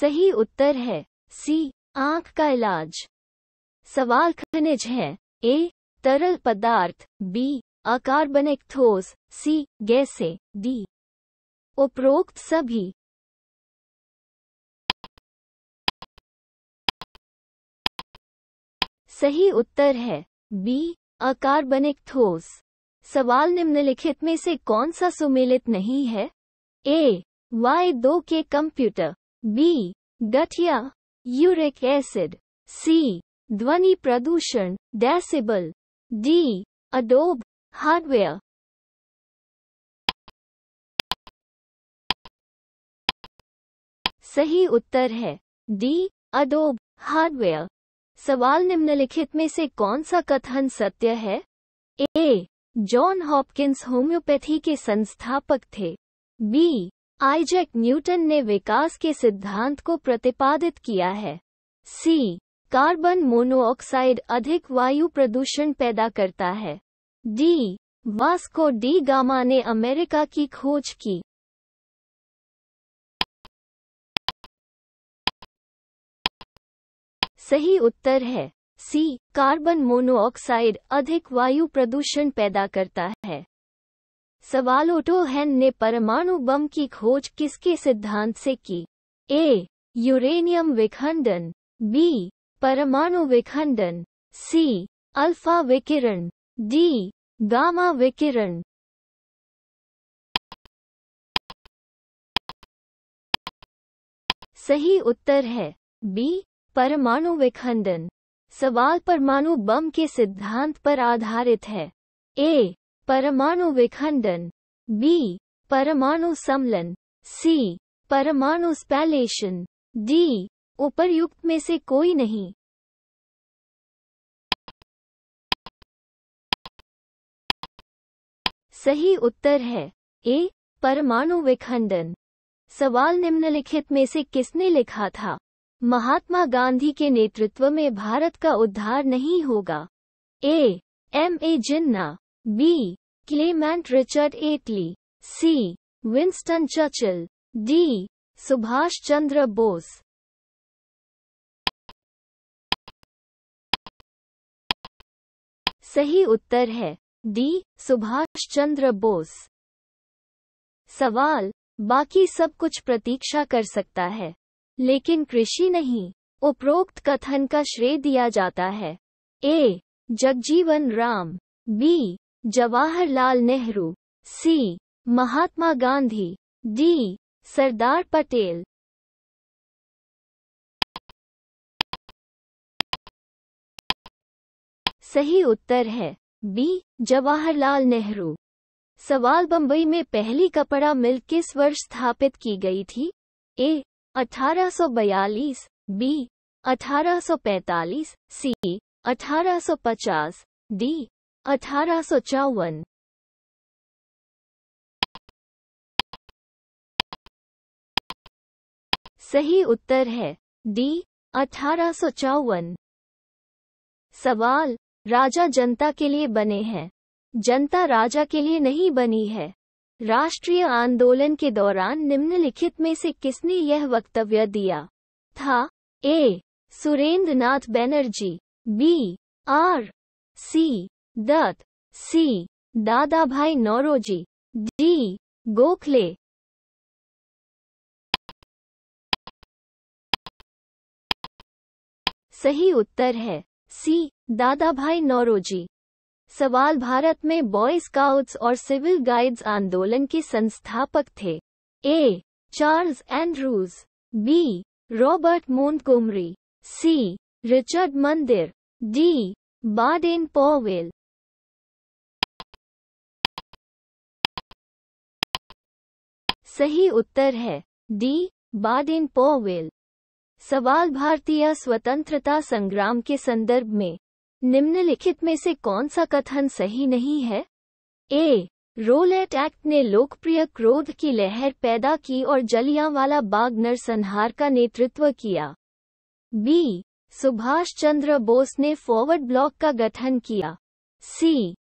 सही उत्तर है सी आंख का इलाज सवाल खनिज है ए तरल पदार्थ बी अकार्बनिक ठोस सी गैसे डी उपरोक्त सभी सही उत्तर है बी अकार्बनिक ठोस सवाल निम्नलिखित में से कौन सा सुमेलित नहीं है ए वाई दो के कंप्यूटर बी गठिया यूरिक एसिड सी ध्वनि प्रदूषण डेसिबल डी अडोब हार्डवेयर सही उत्तर है डी अडोब हार्डवेयर सवाल निम्नलिखित में से कौन सा कथन सत्य है ए जॉन हॉपकिंस होम्योपैथी के संस्थापक थे बी आइजैक न्यूटन ने विकास के सिद्धांत को प्रतिपादित किया है सी कार्बन मोनोऑक्साइड अधिक वायु प्रदूषण पैदा करता है डी वास्को डी गामा ने अमेरिका की खोज की सही उत्तर है सी कार्बन मोनोऑक्साइड अधिक वायु प्रदूषण पैदा करता है सवाल ओटो हैन ने परमाणु बम की खोज किसके सिद्धांत से की ए यूरेनियम विखंडन बी परमाणु विखंडन सी अल्फा विकिरण डी गामा विकिरण सही उत्तर है बी परमाणु विखंडन सवाल परमाणु बम के सिद्धांत पर आधारित है ए परमाणु विखंडन बी परमाणु समलन सी परमाणु स्पैलेशन डी उपर्युक्त में से कोई नहीं सही उत्तर है ए परमाणु विखंडन सवाल निम्नलिखित में से किसने लिखा था महात्मा गांधी के नेतृत्व में भारत का उद्धार नहीं होगा A M A Jinnah B. Clement Richard Attlee C. Winston Churchill. D. Subhash Chandra Bose. सही उत्तर है डी सुभाष चंद्र बोस सवाल बाकी सब कुछ प्रतीक्षा कर सकता है लेकिन कृषि नहीं उपरोक्त कथन का श्रेय दिया जाता है A Jagjivan Ram B Jawaharlal Nehru C Mahatma Gandhi D Sardar Patel सही उत्तर है बी जवाहरलाल नेहरू सवाल बम्बई में पहली कपड़ा मिल किस वर्ष स्थापित की गई थी ए 1842 बी 1845 सी 1850 डी अठारह सौ चौवन सही उत्तर है डी अठारह सौ चौवन सवाल राजा जनता के लिए बने हैं जनता राजा के लिए नहीं बनी है राष्ट्रीय आंदोलन के दौरान निम्नलिखित में से किसने यह वक्तव्य दिया था A Surendra Nath Banerjee B R C Dutt C Dada भाई नौरोजी डी गोखले सही उत्तर है सी दादा भाई नौरोजी सवाल भारत में बॉय स्काउट्स और सिविल गाइड्स आंदोलन के संस्थापक थे A Charles Andrews B Robert Montgomery C Richard मंदिर डी बाडेन पॉवेल सही उत्तर है डी बाद इन पोवेल सवाल भारतीय स्वतंत्रता संग्राम के संदर्भ में निम्नलिखित में से कौन सा कथन सही नहीं है ए रोलेट एक्ट ने लोकप्रिय क्रोध की लहर पैदा की और जलियांवाला बाग नरसंहार का नेतृत्व किया बी सुभाष चंद्र बोस ने फॉरवर्ड ब्लॉक का गठन किया C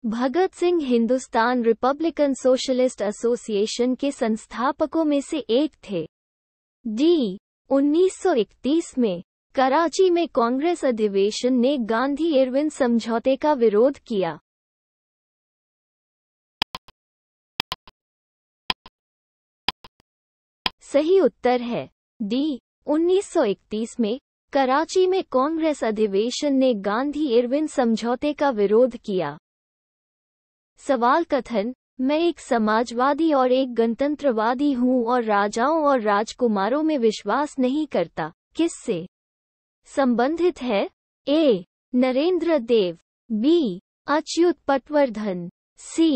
Bhagat Singh Hindustan republican socialist association के संस्थापकों में से एक थे डी 1931 में कराची में कांग्रेस अधिवेशन ने गांधी इरविन समझौते का विरोध किया सही उत्तर है डी 1931 में कराची में कांग्रेस अधिवेशन ने गांधी इरविन समझौते का विरोध किया सवाल कथन मैं एक समाजवादी और एक गणतंत्रवादी हूँ और राजाओं और राजकुमारों में विश्वास नहीं करता किससे संबंधित है A Narendra Dev B Achyut Patwardhan C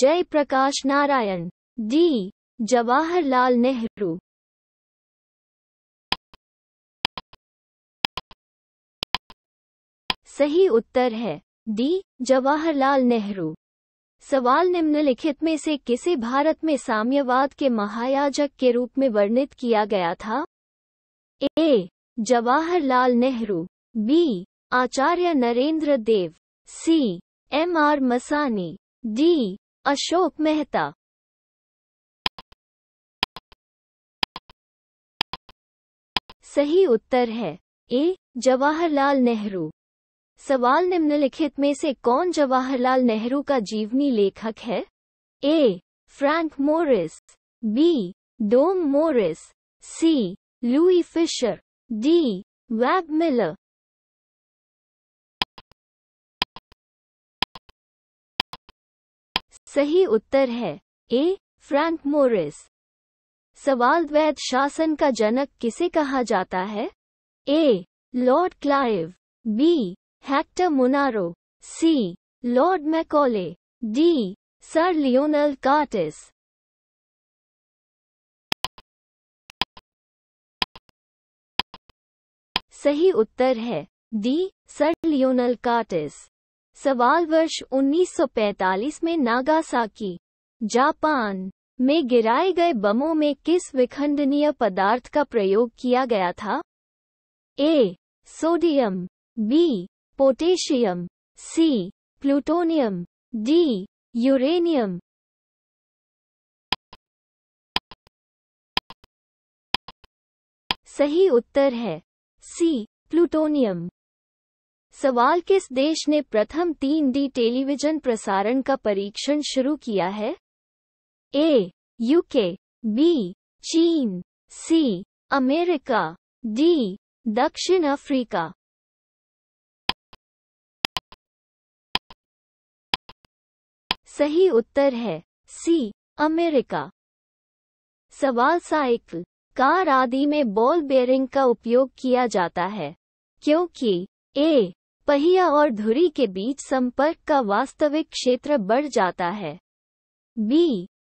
Jai Prakash Narayan D Jawaharlal Nehru सही उत्तर है डी जवाहरलाल नेहरू सवाल निम्नलिखित में से किसे भारत में साम्यवाद के महायाजक के रूप में वर्णित किया गया था A Jawaharlal Nehru B Acharya Narendra Dev C M R Masani D Ashok Mehta सही उत्तर है ए जवाहरलाल नेहरू सवाल निम्नलिखित में से कौन जवाहरलाल नेहरू का जीवनी लेखक है A Frank Morris B Dom Morris C Louis Fischer D Webb Miller सही उत्तर है ए फ्रैंक मोरिस सवाल द्वैत शासन का जनक किसे कहा जाता है A Lord Clive B Hector Munro C Lord Macaulay D Sir Lionel Curtis सही उत्तर है डी सर लियोनल कार्टिस सवाल वर्ष 1945 में नागासाकी जापान में गिराए गए बमों में किस विखंडनीय पदार्थ का प्रयोग किया गया था A sodium B potassium C plutonium D uranium सही उत्तर है सी प्लूटोनियम सवाल किस देश ने प्रथम तीन डी टेलीविजन प्रसारण का परीक्षण शुरू किया है ए यूके बी चीन सी अमेरिका डी दक्षिण अफ्रीका सही उत्तर है सी अमेरिका सवाल साइकिल कार आदि में बॉल बेयरिंग का उपयोग किया जाता है क्योंकि ए पहिया और धुरी के बीच संपर्क का वास्तविक क्षेत्र बढ़ जाता है बी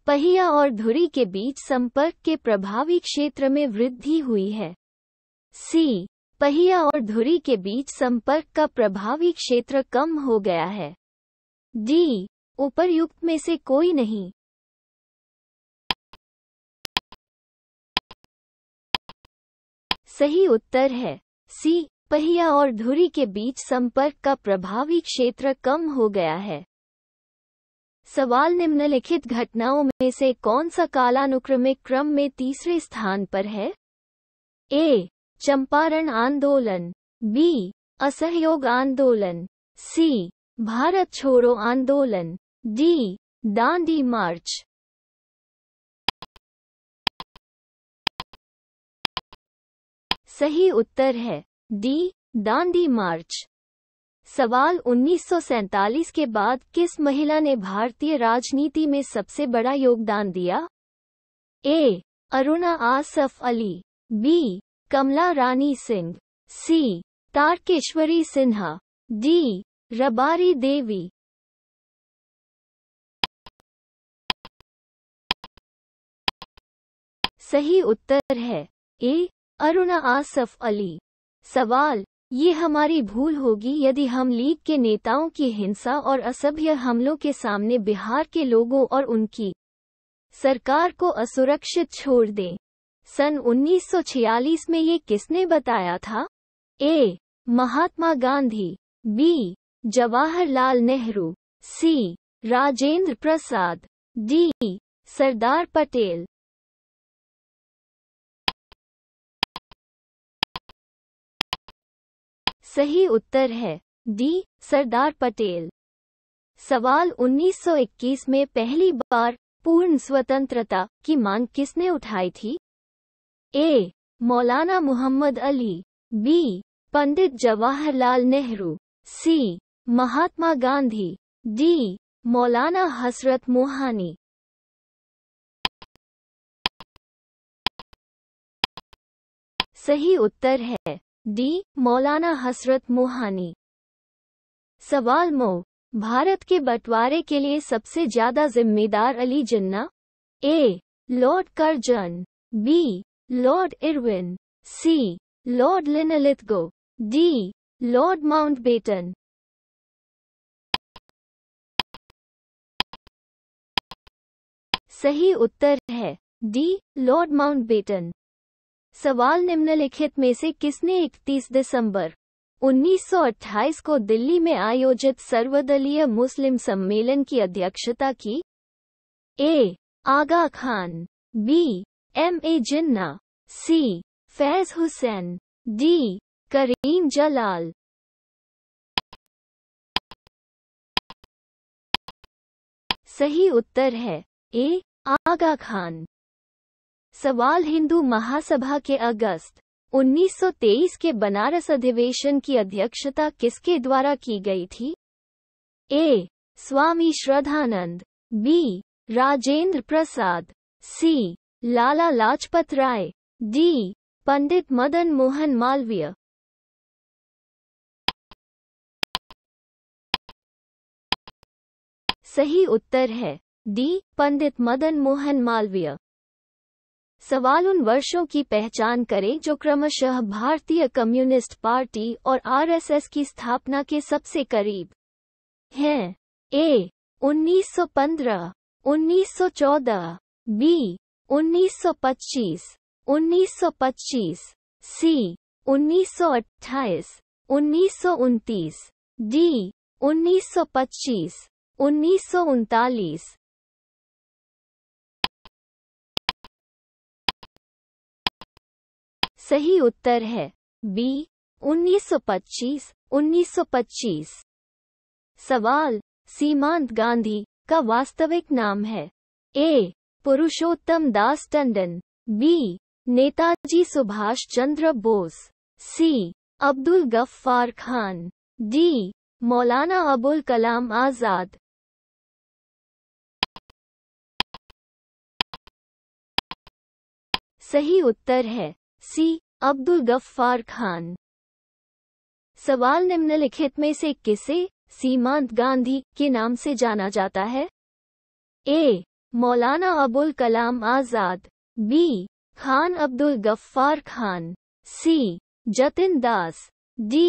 पहिया और धुरी के बीच संपर्क के प्रभावी क्षेत्र में वृद्धि हुई है सी पहिया और धुरी के बीच संपर्क का प्रभावी क्षेत्र कम हो गया है डी उपरयुक्त में से कोई नहीं सही उत्तर है सी पहिया और धुरी के बीच संपर्क का प्रभावी क्षेत्र कम हो गया है सवाल निम्नलिखित घटनाओं में से कौन सा कालानुक्रमिक क्रम में तीसरे स्थान पर है ए चंपारण आंदोलन बी असहयोग आंदोलन सी भारत छोड़ो आंदोलन D. Dandi March सही उत्तर है डी दांडी मार्च सवाल 1947 के बाद किस महिला ने भारतीय राजनीति में सबसे बड़ा योगदान दिया A Aruna Asaf Ali B Kamla Rani Singh C Tarkeshwari Sinha D Rabari Devi सही उत्तर है ए अरुणा आसफ अली सवाल ये हमारी भूल होगी यदि हम लीग के नेताओं की हिंसा और असभ्य हमलों के सामने बिहार के लोगों और उनकी सरकार को असुरक्षित छोड़ दें सन 1946 में ये किसने बताया था A Mahatma Gandhi B Jawaharlal Nehru C Rajendra Prasad D Sardar Patel सही उत्तर है डी सरदार पटेल सवाल 1921 में पहली बार पूर्ण स्वतंत्रता की मांग किसने उठाई थी A Maulana Mohammad Ali B Pandit Jawaharlal Nehru C Mahatma Gandhi D Maulana Hasrat Mohani सही उत्तर है डी मौलाना हसरत मोहानी सवाल मो भारत के बंटवारे के लिए सबसे ज्यादा जिम्मेदार Ali Jinnah A Lord Curzon B Lord Irwin C Lord Linlithgow D Lord Mountbatten सही उत्तर है डी लॉर्ड माउंटबेटन सवाल निम्नलिखित में से किसने 31 दिसंबर 1928 को दिल्ली में आयोजित सर्वदलीय मुस्लिम सम्मेलन की अध्यक्षता की A Aga Khan B M A Jinnah C Faiz Hussain D Karim Jalal सही उत्तर है ए आगा खान सवाल हिंदू महासभा के अगस्त 1923 के बनारस अधिवेशन की अध्यक्षता किसके द्वारा की गई थी A Swami Shraddhanand B Rajendra Prasad C Lala Lajpat Rai D Pandit Madan Mohan Malviya सही उत्तर है डी पंडित मदन मोहन मालवीय सवाल उन वर्षों की पहचान करें जो क्रमशः भारतीय कम्युनिस्ट पार्टी और आरएसएस की स्थापना के सबसे करीब हैं ए 1915, 1914, बी 1925, 1925, सी 1928, 1929, डी 1925, 1939, सही उत्तर है बी 1925 1925 सवाल सीमांत गांधी का वास्तविक नाम है A Purushottam Das Tandon B Netaji Subhash Chandra Bose C Abdul Ghaffar Khan D Maulana Abul Kalam आजाद सही उत्तर है सी अब्दुल गफ्फार खान सवाल निम्नलिखित में से किसे सीमांत गांधी के नाम से जाना जाता है A Maulana Abul Kalam Azad B Khan Abdul Ghaffar Khan C Jatin Das D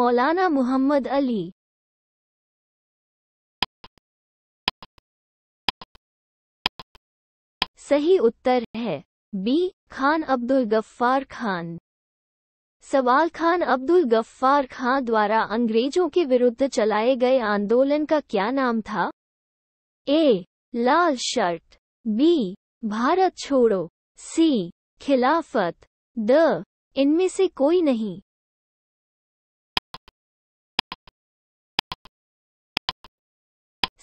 Maulana Mohammad Ali सही उत्तर है बी खान अब्दुल गफ्फार खान सवाल खान अब्दुल गफ्फार खान द्वारा अंग्रेजों के विरुद्ध चलाए गए आंदोलन का क्या नाम था ए लाल शर्ट बी भारत छोड़ो सी खिलाफत द इनमें से कोई नहीं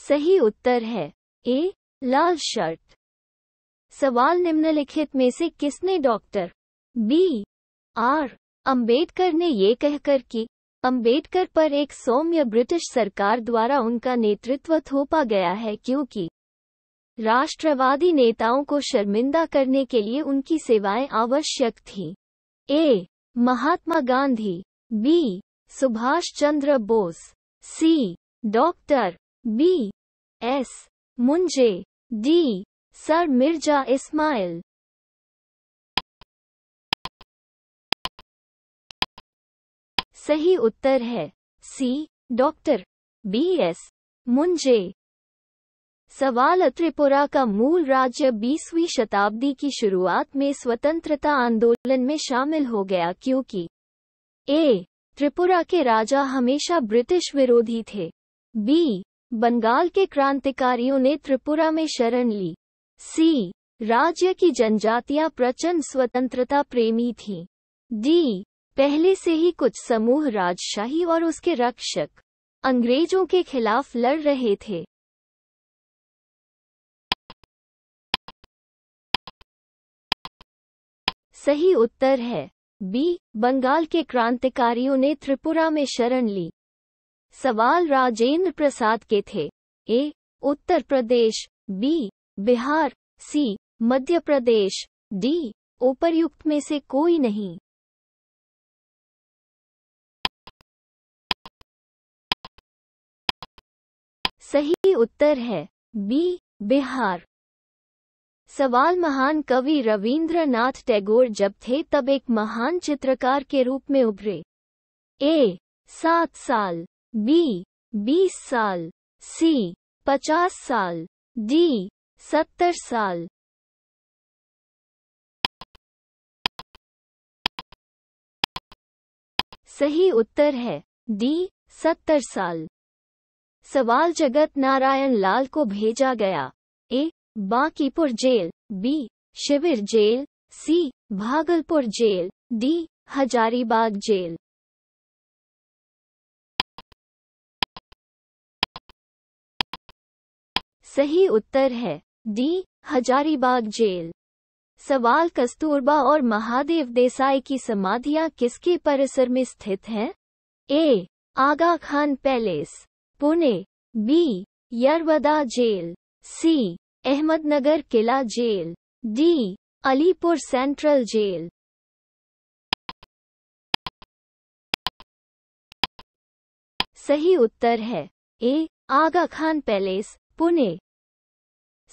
सही उत्तर है ए लाल शर्ट सवाल निम्नलिखित में से किसने डॉक्टर बी आर अंबेडकर ने ये कहकर कि अंबेडकर पर एक सौम्य ब्रिटिश सरकार द्वारा उनका नेतृत्व थोपा गया है क्योंकि राष्ट्रवादी नेताओं को शर्मिंदा करने के लिए उनकी सेवाएं आवश्यक थीं। A Mahatma Gandhi B Subhash Chandra Bose C doctor B S Munje D Sir Mirza Ismail सही उत्तर है C doctor B S Munje सवाल त्रिपुरा का मूल राज्य 20वीं शताब्दी की शुरुआत में स्वतंत्रता आंदोलन में शामिल हो गया क्योंकि ए त्रिपुरा के राजा हमेशा ब्रिटिश विरोधी थे बी बंगाल के क्रांतिकारियों ने त्रिपुरा में शरण ली सी राज्य की जनजातियां प्रचंड स्वतंत्रता प्रेमी थीं। डी पहले से ही कुछ समूह राजशाही और उसके रक्षक अंग्रेजों के खिलाफ लड़ रहे थे सही उत्तर है बी बंगाल के क्रांतिकारियों ने त्रिपुरा में शरण ली सवाल राजेंद्र प्रसाद के थे A Uttar Pradesh B Bihar C Madhya Pradesh D उपरयुक्त में से कोई नहीं सही उत्तर है बी बिहार सवाल महान कवि रवींद्रनाथ टैगोर जब थे तब एक महान चित्रकार के रूप में उभरे ए सात साल बी बीस साल सी पचास साल डी सत्तर साल सही उत्तर है डी सत्तर साल सवाल जगत नारायण लाल को भेजा गया ए बांकीपुर जेल बी शिविर jail C Bhagalpur jail D Hazaribagh jail सही उत्तर है डी हजारीबाग जेल सवाल कस्तूरबा और महादेव देसाई की समाधियां किसके परिसर में स्थित हैं A Aga Khan palace Pune B Yerwada jail C Ahmednagar किला jail D Alipur central jail सही उत्तर है ए आगा खान पैलेस पुणे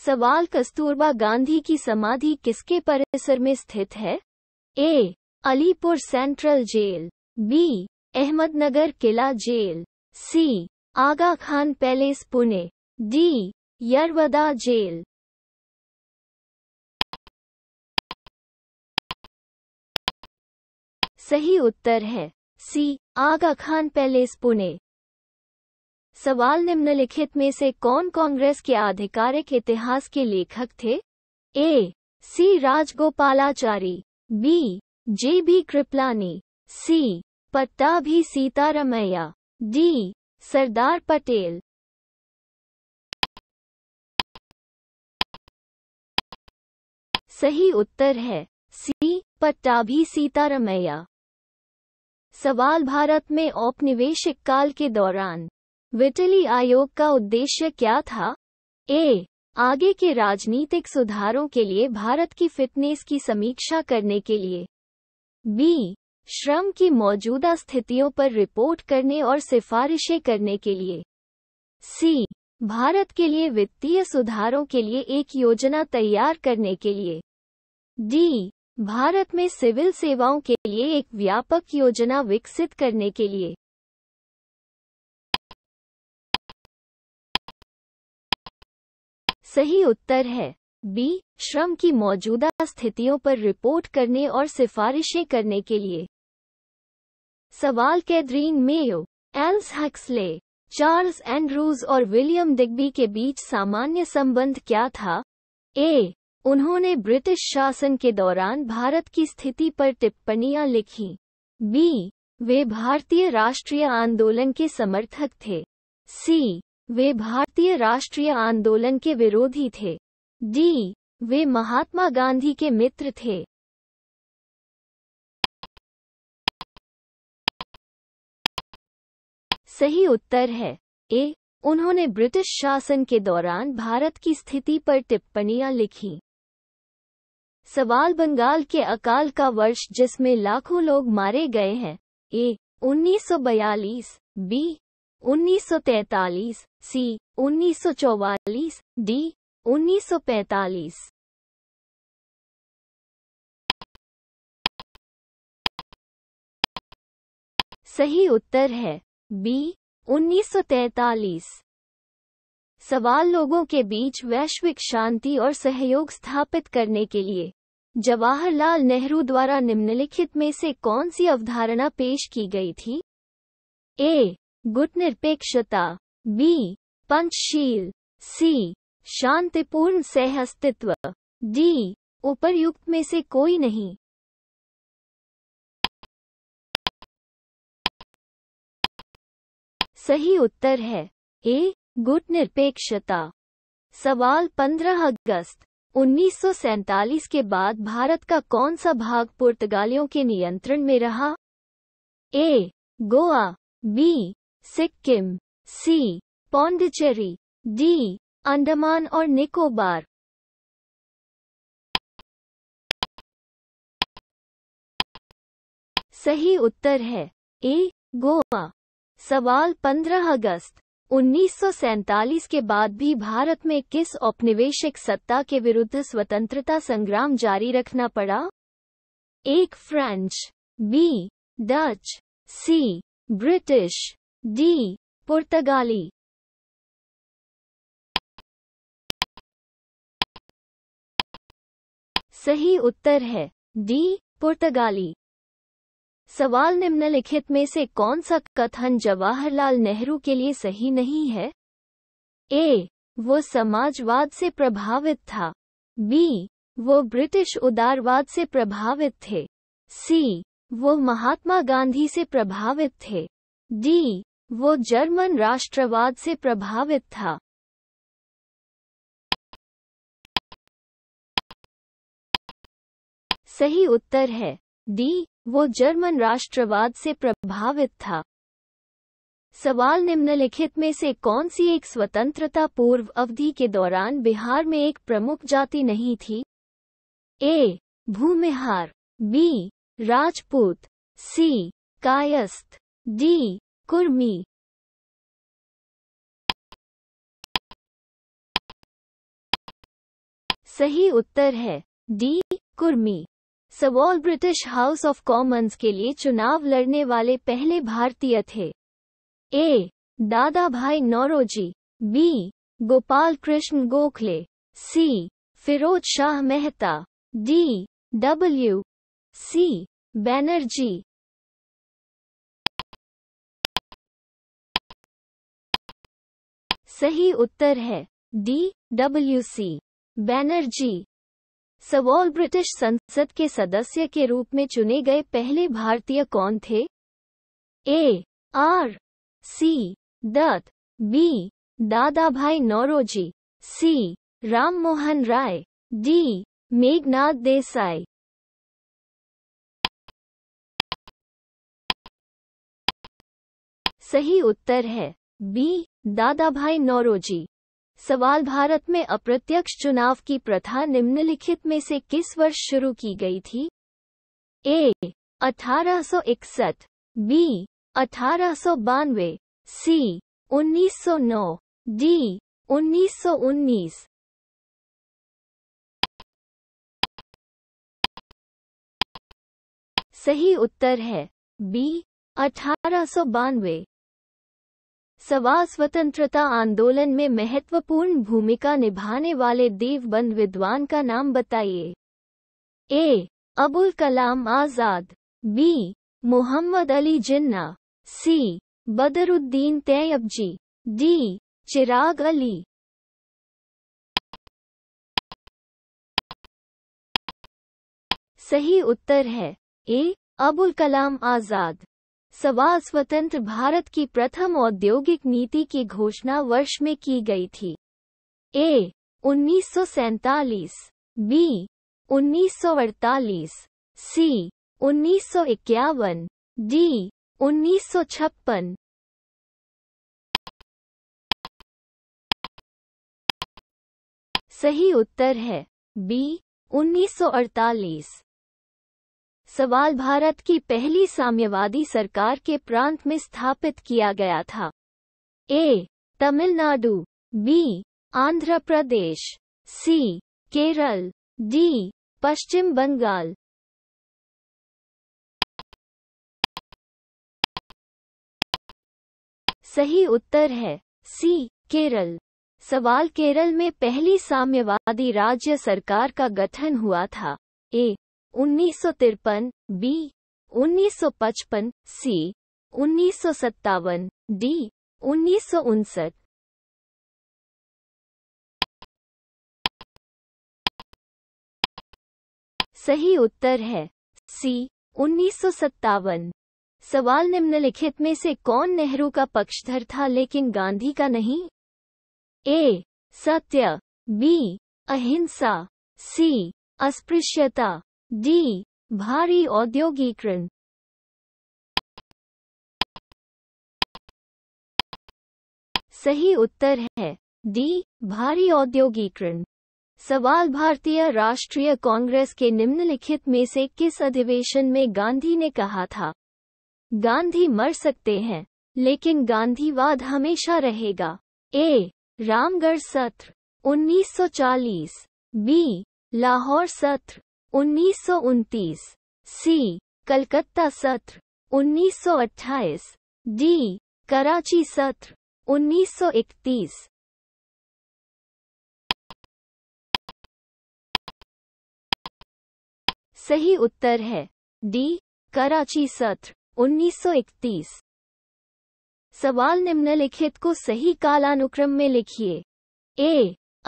सवाल कस्तूरबा गांधी की समाधि किसके परिसर में स्थित है A Alipur central jail B Ahmednagar किला jail C Aga Khan palace Pune D Yerwada jail सही उत्तर है सी आगा खान पैलेस पुणे सवाल निम्नलिखित में से कौन कांग्रेस के आधिकारिक इतिहास के लेखक थे A C Rajagopalachari B J B Kripalani C भी सीतारमैया डी सरदार पटेल सही उत्तर है सी भी सीतारमैया सवाल भारत में औपनिवेशिक काल के दौरान विटली आयोग का उद्देश्य क्या था ए आगे के राजनीतिक सुधारों के लिए भारत की फिटनेस की समीक्षा करने के लिए बी श्रम की मौजूदा स्थितियों पर रिपोर्ट करने और सिफारिशें करने के लिए सी भारत के लिए वित्तीय सुधारों के लिए एक योजना तैयार करने के लिए डी भारत में सिविल सेवाओं के लिए एक व्यापक योजना विकसित करने के लिए सही उत्तर है बी श्रम की मौजूदा स्थितियों पर रिपोर्ट करने और सिफारिशें करने के लिए सवाल Katherine Mayo Aldous Huxley Charles Andrews और विलियम डिग्बी के बीच सामान्य संबंध क्या था ए उन्होंने ब्रिटिश शासन के दौरान भारत की स्थिति पर टिप्पणियां लिखी बी वे भारतीय राष्ट्रीय आंदोलन के समर्थक थे सी वे भारतीय राष्ट्रीय आंदोलन के विरोधी थे डी वे महात्मा गांधी के मित्र थे सही उत्तर है ए उन्होंने ब्रिटिश शासन के दौरान भारत की स्थिति पर टिप्पणियां लिखी सवाल बंगाल के अकाल का वर्ष जिसमें लाखों लोग मारे गए हैं ए 1942 बी 1943, सी 1944, डी 1945 सही उत्तर है बी 1943 सवाल लोगों के बीच वैश्विक शांति और सहयोग स्थापित करने के लिए जवाहरलाल नेहरू द्वारा निम्नलिखित में से कौन सी अवधारणा पेश की गई थी ए गुटनिरपेक्षता बी पंचशील सी शांतिपूर्ण सह अस्तित्व डी उपरयुक्त में से कोई नहीं सही उत्तर है ए गुट निरपेक्षता सवाल 15 अगस्त उन्नीस के बाद भारत का कौन सा भाग पुर्तगालियों के नियंत्रण में रहा A Goa B Sikkim C Pondicherry D Andaman और निकोबार सही उत्तर है ए गोवा सवाल 15 अगस्त उन्नीस के बाद भी भारत में किस औपनिवेशिक सत्ता के विरुद्ध स्वतंत्रता संग्राम जारी रखना पड़ा एक French B Dutch C British D पुर्तगाली सही उत्तर है डी पुर्तगाली सवाल निम्नलिखित में से कौन सा कथन जवाहरलाल नेहरू के लिए सही नहीं है ए वो समाजवाद से प्रभावित था बी वो ब्रिटिश उदारवाद से प्रभावित थे सी वो महात्मा गांधी से प्रभावित थे डी वो जर्मन राष्ट्रवाद से प्रभावित था सही उत्तर है डी वो जर्मन राष्ट्रवाद से प्रभावित था सवाल निम्नलिखित में से कौन सी एक स्वतंत्रता पूर्व अवधि के दौरान बिहार में एक प्रमुख जाति नहीं थी A Bhumihar B Rajput C Kayastha D Kurmi सही उत्तर है डी कुर्मी सवॉल ब्रिटिश हाउस ऑफ कॉमन्स के लिए चुनाव लड़ने वाले पहले भारतीय थे ए दादा भाई Naoroji B Gopal Krishna Gokhale C Feroz Shah Mehta D W C Banerjee सही उत्तर है डी डब्ल्यू सी बैनर्जी सवाल ब्रिटिश संसद के सदस्य के रूप में चुने गए पहले भारतीय कौन थे A R C Dutt B दादा भाई नौरोजी सी राम मोहन राय डी मेघनाथ देसाई सही उत्तर है बी दादा भाई नौरोजी सवाल भारत में अप्रत्यक्ष चुनाव की प्रथा निम्नलिखित में से किस वर्ष शुरू की गई थी ए अठारह सौ इकसठ बी अठारह सौ बानवे सी उन्नीस सौ नौ डी उन्नीस सौ उन्नीस सही उत्तर है बी अठारह सौ बानवे सवा स्वतंत्रता आंदोलन में महत्वपूर्ण भूमिका निभाने वाले देवबंद विद्वान का नाम बताइए A Abul Kalam Azad B Mohammad Ali Jinnah C Badruddin Tyabji D Chirag Ali सही उत्तर है ए अबुल कलाम आजाद सवाल स्वतंत्र भारत की प्रथम औद्योगिक नीति की घोषणा वर्ष में की गई थी ए उन्नीस बी उन्नीस सी उन्नीस डी उन्नीस सही उत्तर है बी 1948 सवाल भारत की पहली साम्यवादी सरकार के प्रांत में स्थापित किया गया था A Tamil Nadu B Andhra Pradesh C Kerala D Paschim Bangal सही उत्तर है सी केरल सवाल केरल में पहली साम्यवादी राज्य सरकार का गठन हुआ था ए उन्नीस सौ तिरपन बी उन्नीस सौ पचपन सी उन्नीस सौ सत्तावन डी उन्नीस सौ उनसठ सही उत्तर है सी उन्नीस सौ सत्तावन सवाल निम्नलिखित में से कौन नेहरू का पक्षधर था लेकिन गांधी का नहीं ए सत्य बी अहिंसा सी अस्पृश्यता डी भारी औद्योगिकरण सही उत्तर है डी भारी औद्योगिकरण सवाल भारतीय राष्ट्रीय कांग्रेस के निम्नलिखित में से किस अधिवेशन में गांधी ने कहा था गांधी मर सकते हैं लेकिन गांधीवाद हमेशा रहेगा ए रामगढ़ सत्र 1940 बी लाहौर सत्र उन्नीस सी कलकत्ता सत्र 1928 डी कराची सत्र 1931 सही उत्तर है डी कराची सत्र 1931 सवाल निम्नलिखित को सही कालानुक्रम में लिखिए ए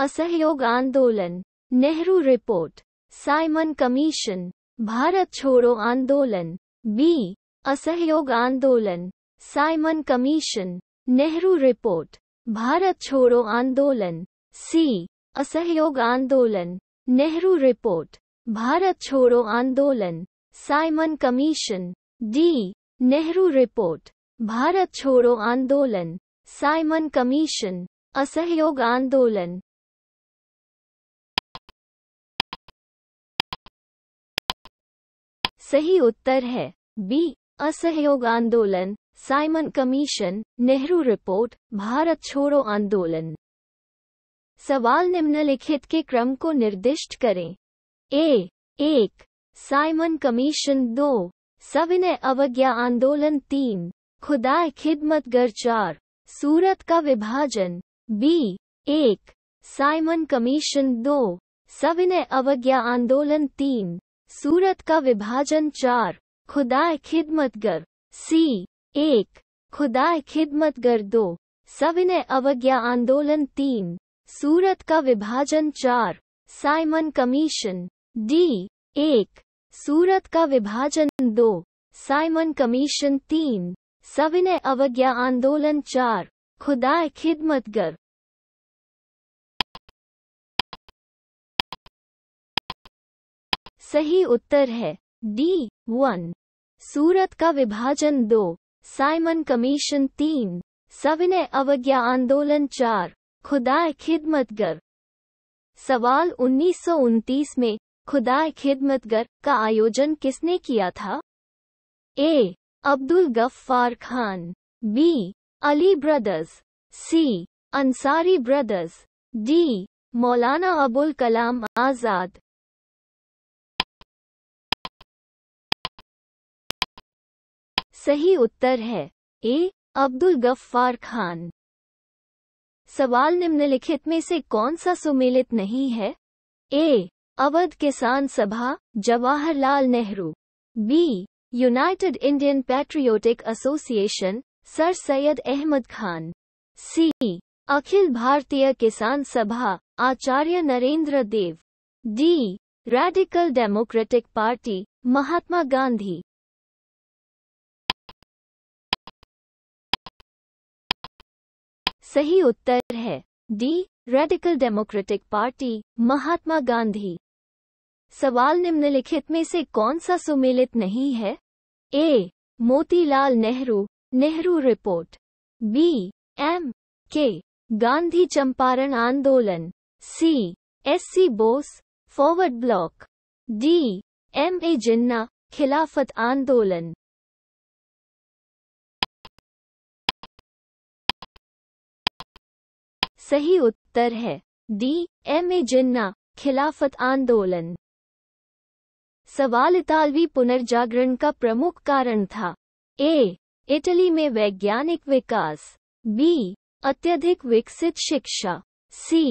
असहयोग आंदोलन Nehru report Simon commission Bharat छोड़ो आंदोलन बी असहयोग आंदोलन Simon commission Nehru report Bharat छोड़ो आंदोलन सी असहयोग आंदोलन नेहरू रिपोर्ट भारत छोड़ो आंदोलन Simon commission D Nehru report Bharat छोड़ो आंदोलन साइमन कमीशन असहयोग आंदोलन सही उत्तर है बी असहयोग आंदोलन Simon commission Nehru report Bharat छोड़ो आंदोलन सवाल निम्नलिखित के क्रम को निर्दिष्ट करें ए एक साइमन कमीशन दो सविनय अवज्ञा आंदोलन तीन खुदाए खिदमत गर चार सूरत का विभाजन बी एक साइमन कमीशन दो सविनय अवज्ञा आंदोलन तीन सूरत का विभाजन चार खुदा खिदमतगर सी एक खुदा खिदमतगर दो सविनय अवज्ञा आंदोलन तीन सूरत का विभाजन चार साइमन कमीशन डी एक सूरत का विभाजन दो साइमन कमीशन तीन सविनय अवज्ञा आंदोलन चार खुदा खिदमतगर सही उत्तर है डी वन सूरत का विभाजन दो साइमन कमीशन तीन सविनय अवज्ञा आंदोलन चार खुदाए खिदमतगर सवाल उन्नीस में खुदाए खिदमतगर का आयोजन किसने किया था A Abdul Ghaffar Khan B Ali brothers C Ansari brothers D Maulana Abul Kalam आजाद सही उत्तर है ए अब्दुल गफ्फार खान सवाल निम्नलिखित में से कौन सा सुमेलित नहीं है ए Awadh Kisan Sabha Jawaharlal Nehru B United Indian Patriotic Association Sir Syed Ahmad Khan C Akhil Bharatiya Kisan Sabha Acharya Narendra Dev D Radical Democratic Party Mahatma Gandhi सही उत्तर है D Radical Democratic Party Mahatma Gandhi सवाल निम्नलिखित में से कौन सा सुमेलित नहीं है A Motilal Nehru Nehru report B M K Gandhi Champaran आंदोलन C S C Bose Forward Bloc D M A Jinnah Khilafat आंदोलन सही उत्तर है D M A Jinnah Khilafat आंदोलन सवाल इतालवी पुनर्जागरण का प्रमुख कारण था ए इटली में वैज्ञानिक विकास बी अत्यधिक विकसित शिक्षा सी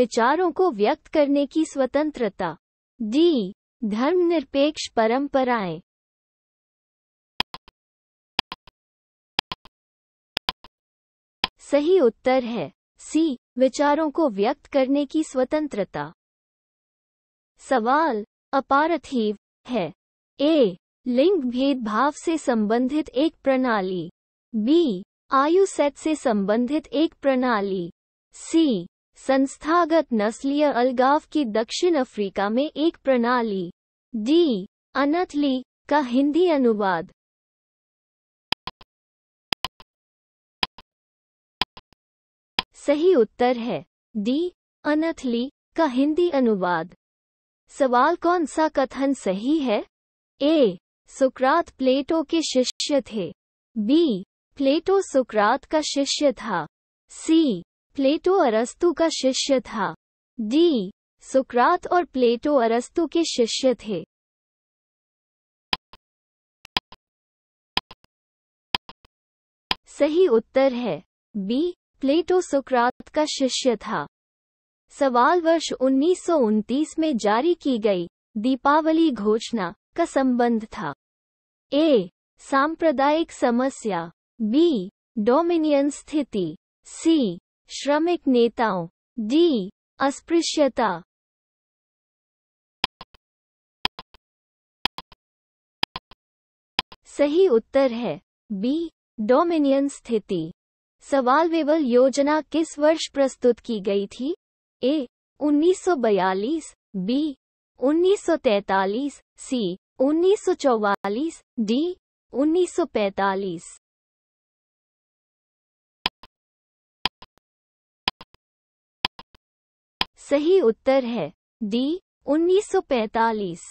विचारों को व्यक्त करने की स्वतंत्रता डी धर्मनिरपेक्ष परंपराएं सही उत्तर है सी विचारों को व्यक्त करने की स्वतंत्रता सवाल अपारथीव है ए लिंग भेदभाव से संबंधित एक प्रणाली बी आयु सेट से संबंधित एक प्रणाली सी संस्थागत नस्लीय अलगाव की दक्षिण अफ्रीका में एक प्रणाली डी अनथली का हिंदी अनुवाद सही उत्तर है डी अनथली का हिंदी अनुवाद सवाल कौन सा कथन सही है ए सुकरात प्लेटो के शिष्य थे बी प्लेटो सुकरात का शिष्य था सी प्लेटो अरस्तु का शिष्य था डी सुकरात और प्लेटो अरस्तु के शिष्य थे सही उत्तर है बी प्लेटो सुक्रात का शिष्य था सवाल वर्ष उन्नीस में जारी की गई दीपावली घोषणा का संबंध था ए सांप्रदायिक समस्या बी डोमिनियन स्थिति सी श्रमिक नेताओं डी अस्पृश्यता सही उत्तर है बी डोमिनियन स्थिति सवाल विवल योजना किस वर्ष प्रस्तुत की गई थी ए 1942 बी 1943 सी 1944 डी 1945 सही उत्तर है डी 1945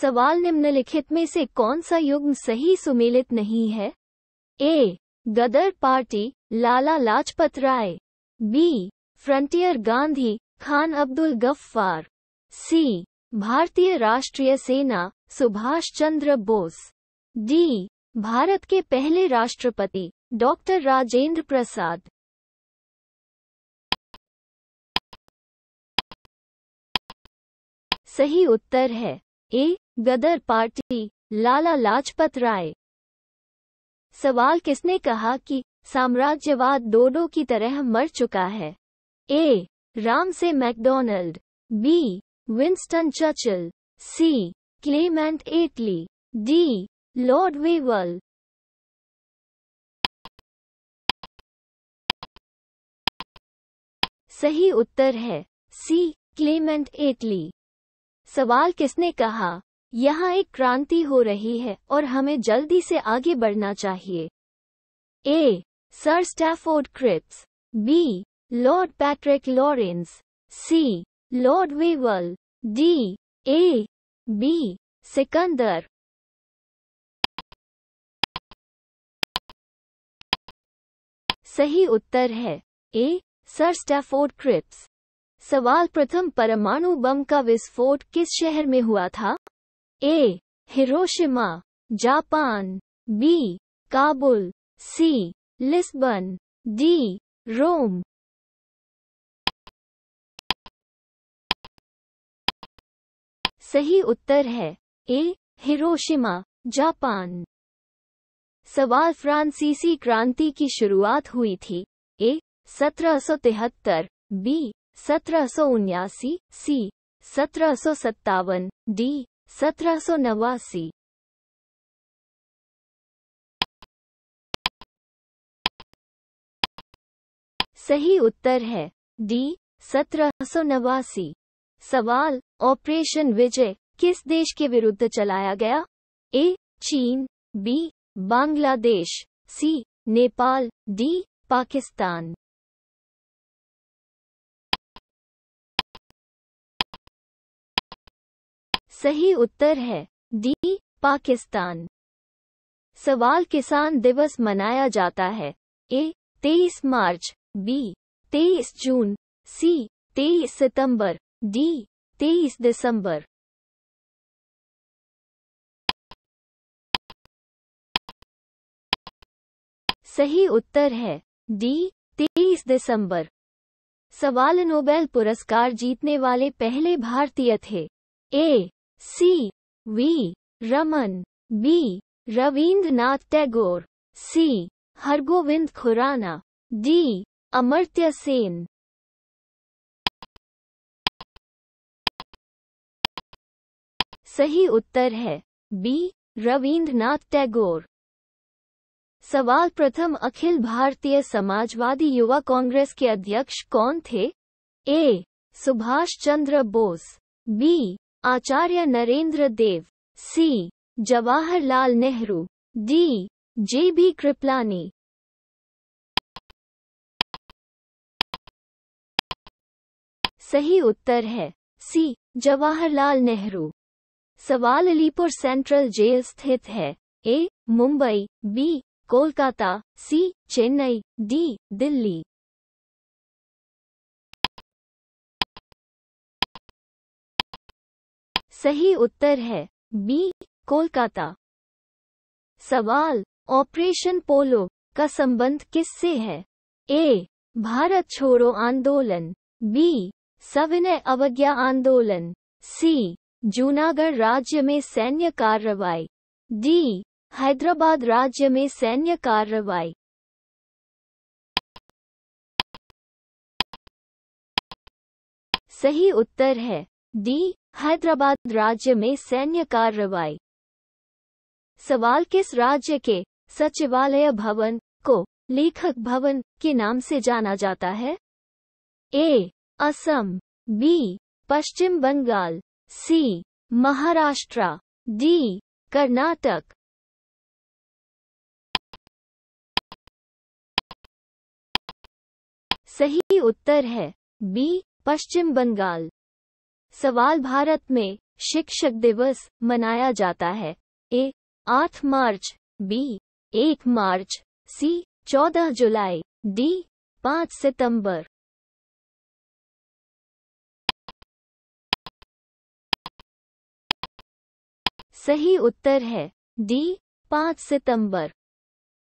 सवाल निम्नलिखित में से कौन सा युग्म सही सुमेलित नहीं है A Ghadar party Lala Lajpat Rai B frontier Gandhi Khan Abdul Ghaffar C Bharatiya Rashtriya Sena Subhash Chandra Bose D Bharat के पहले राष्ट्रपति डॉक्टर राजेंद्र प्रसाद सही उत्तर है ए गदर पार्टी लाला लाजपत राय सवाल किसने कहा कि साम्राज्यवाद डोडो की तरह मर चुका है A Ramsay MacDonald B Winston Churchill C Clement Attlee D Lord Wavell सही उत्तर है सी क्लेमेंट एटली सवाल किसने कहा यहाँ एक क्रांति हो रही है और हमें जल्दी से आगे बढ़ना चाहिए A Sir Stafford Cripps B Lord Patrick Lawrence C Lord Wavell D A B सिकंदर सही उत्तर है ए सर स्टैफोर्ड क्रिप्स सवाल प्रथम परमाणु बम का विस्फोट किस शहर में हुआ था A Hiroshima Japan B Kabul C Lisbon D Rome सही उत्तर है ए हिरोशिमा जापान सवाल फ्रांसीसी क्रांति की शुरुआत हुई थी ए सत्रह सौ तिहत्तर बी सत्रह सौ उन्यासी सी सत्रह सौ सत्तावन डी सत्रह सौ नवासी सही उत्तर है डी सत्रह सौ नवासी सवाल ऑपरेशन विजय किस देश के विरुद्ध चलाया गया ए चीन B Bangladesh C Nepal D Pakistan सही उत्तर है डी पाकिस्तान सवाल किसान दिवस मनाया जाता है ए 23 मार्च बी 23 जून सी 23 सितंबर डी 23 दिसंबर सही उत्तर है डी 23 दिसंबर सवाल नोबेल पुरस्कार जीतने वाले पहले भारतीय थे A C V Raman B Ravindranath Tagore C Hargobind Khorana D Amartya Sen सही उत्तर है बी रविंद्रनाथ टैगोर सवाल प्रथम अखिल भारतीय समाजवादी युवा कांग्रेस के अध्यक्ष कौन थे A Subhash Chandra Bose B Acharya Narendra Dev C Jawaharlal Nehru D J B Kripalani सही उत्तर है सी जवाहरलाल नेहरू सवाल अलीपुर सेंट्रल जेल स्थित है A Mumbai B Kolkata C Chennai D Delhi सही उत्तर है बी कोलकाता सवाल ऑपरेशन पोलो का संबंध किससे है ए भारत छोड़ो आंदोलन बी सविनय अवज्ञा आंदोलन सी जूनागढ़ राज्य में सैन्य कार्रवाई डी हैदराबाद राज्य में सैन्य कार्रवाई सही उत्तर है डी हैदराबाद राज्य में सैन्य कार्रवाई सवाल किस राज्य के सचिवालय भवन को लेखक भवन के नाम से जाना जाता है A Assam B Paschim Bangal C Maharashtra D Karnataka सही उत्तर है बी पश्चिम बंगाल सवाल भारत में शिक्षक दिवस मनाया जाता है ए आठ मार्च बी एक मार्च सी चौदह जुलाई डी पाँच सितंबर सही उत्तर है डी पाँच सितंबर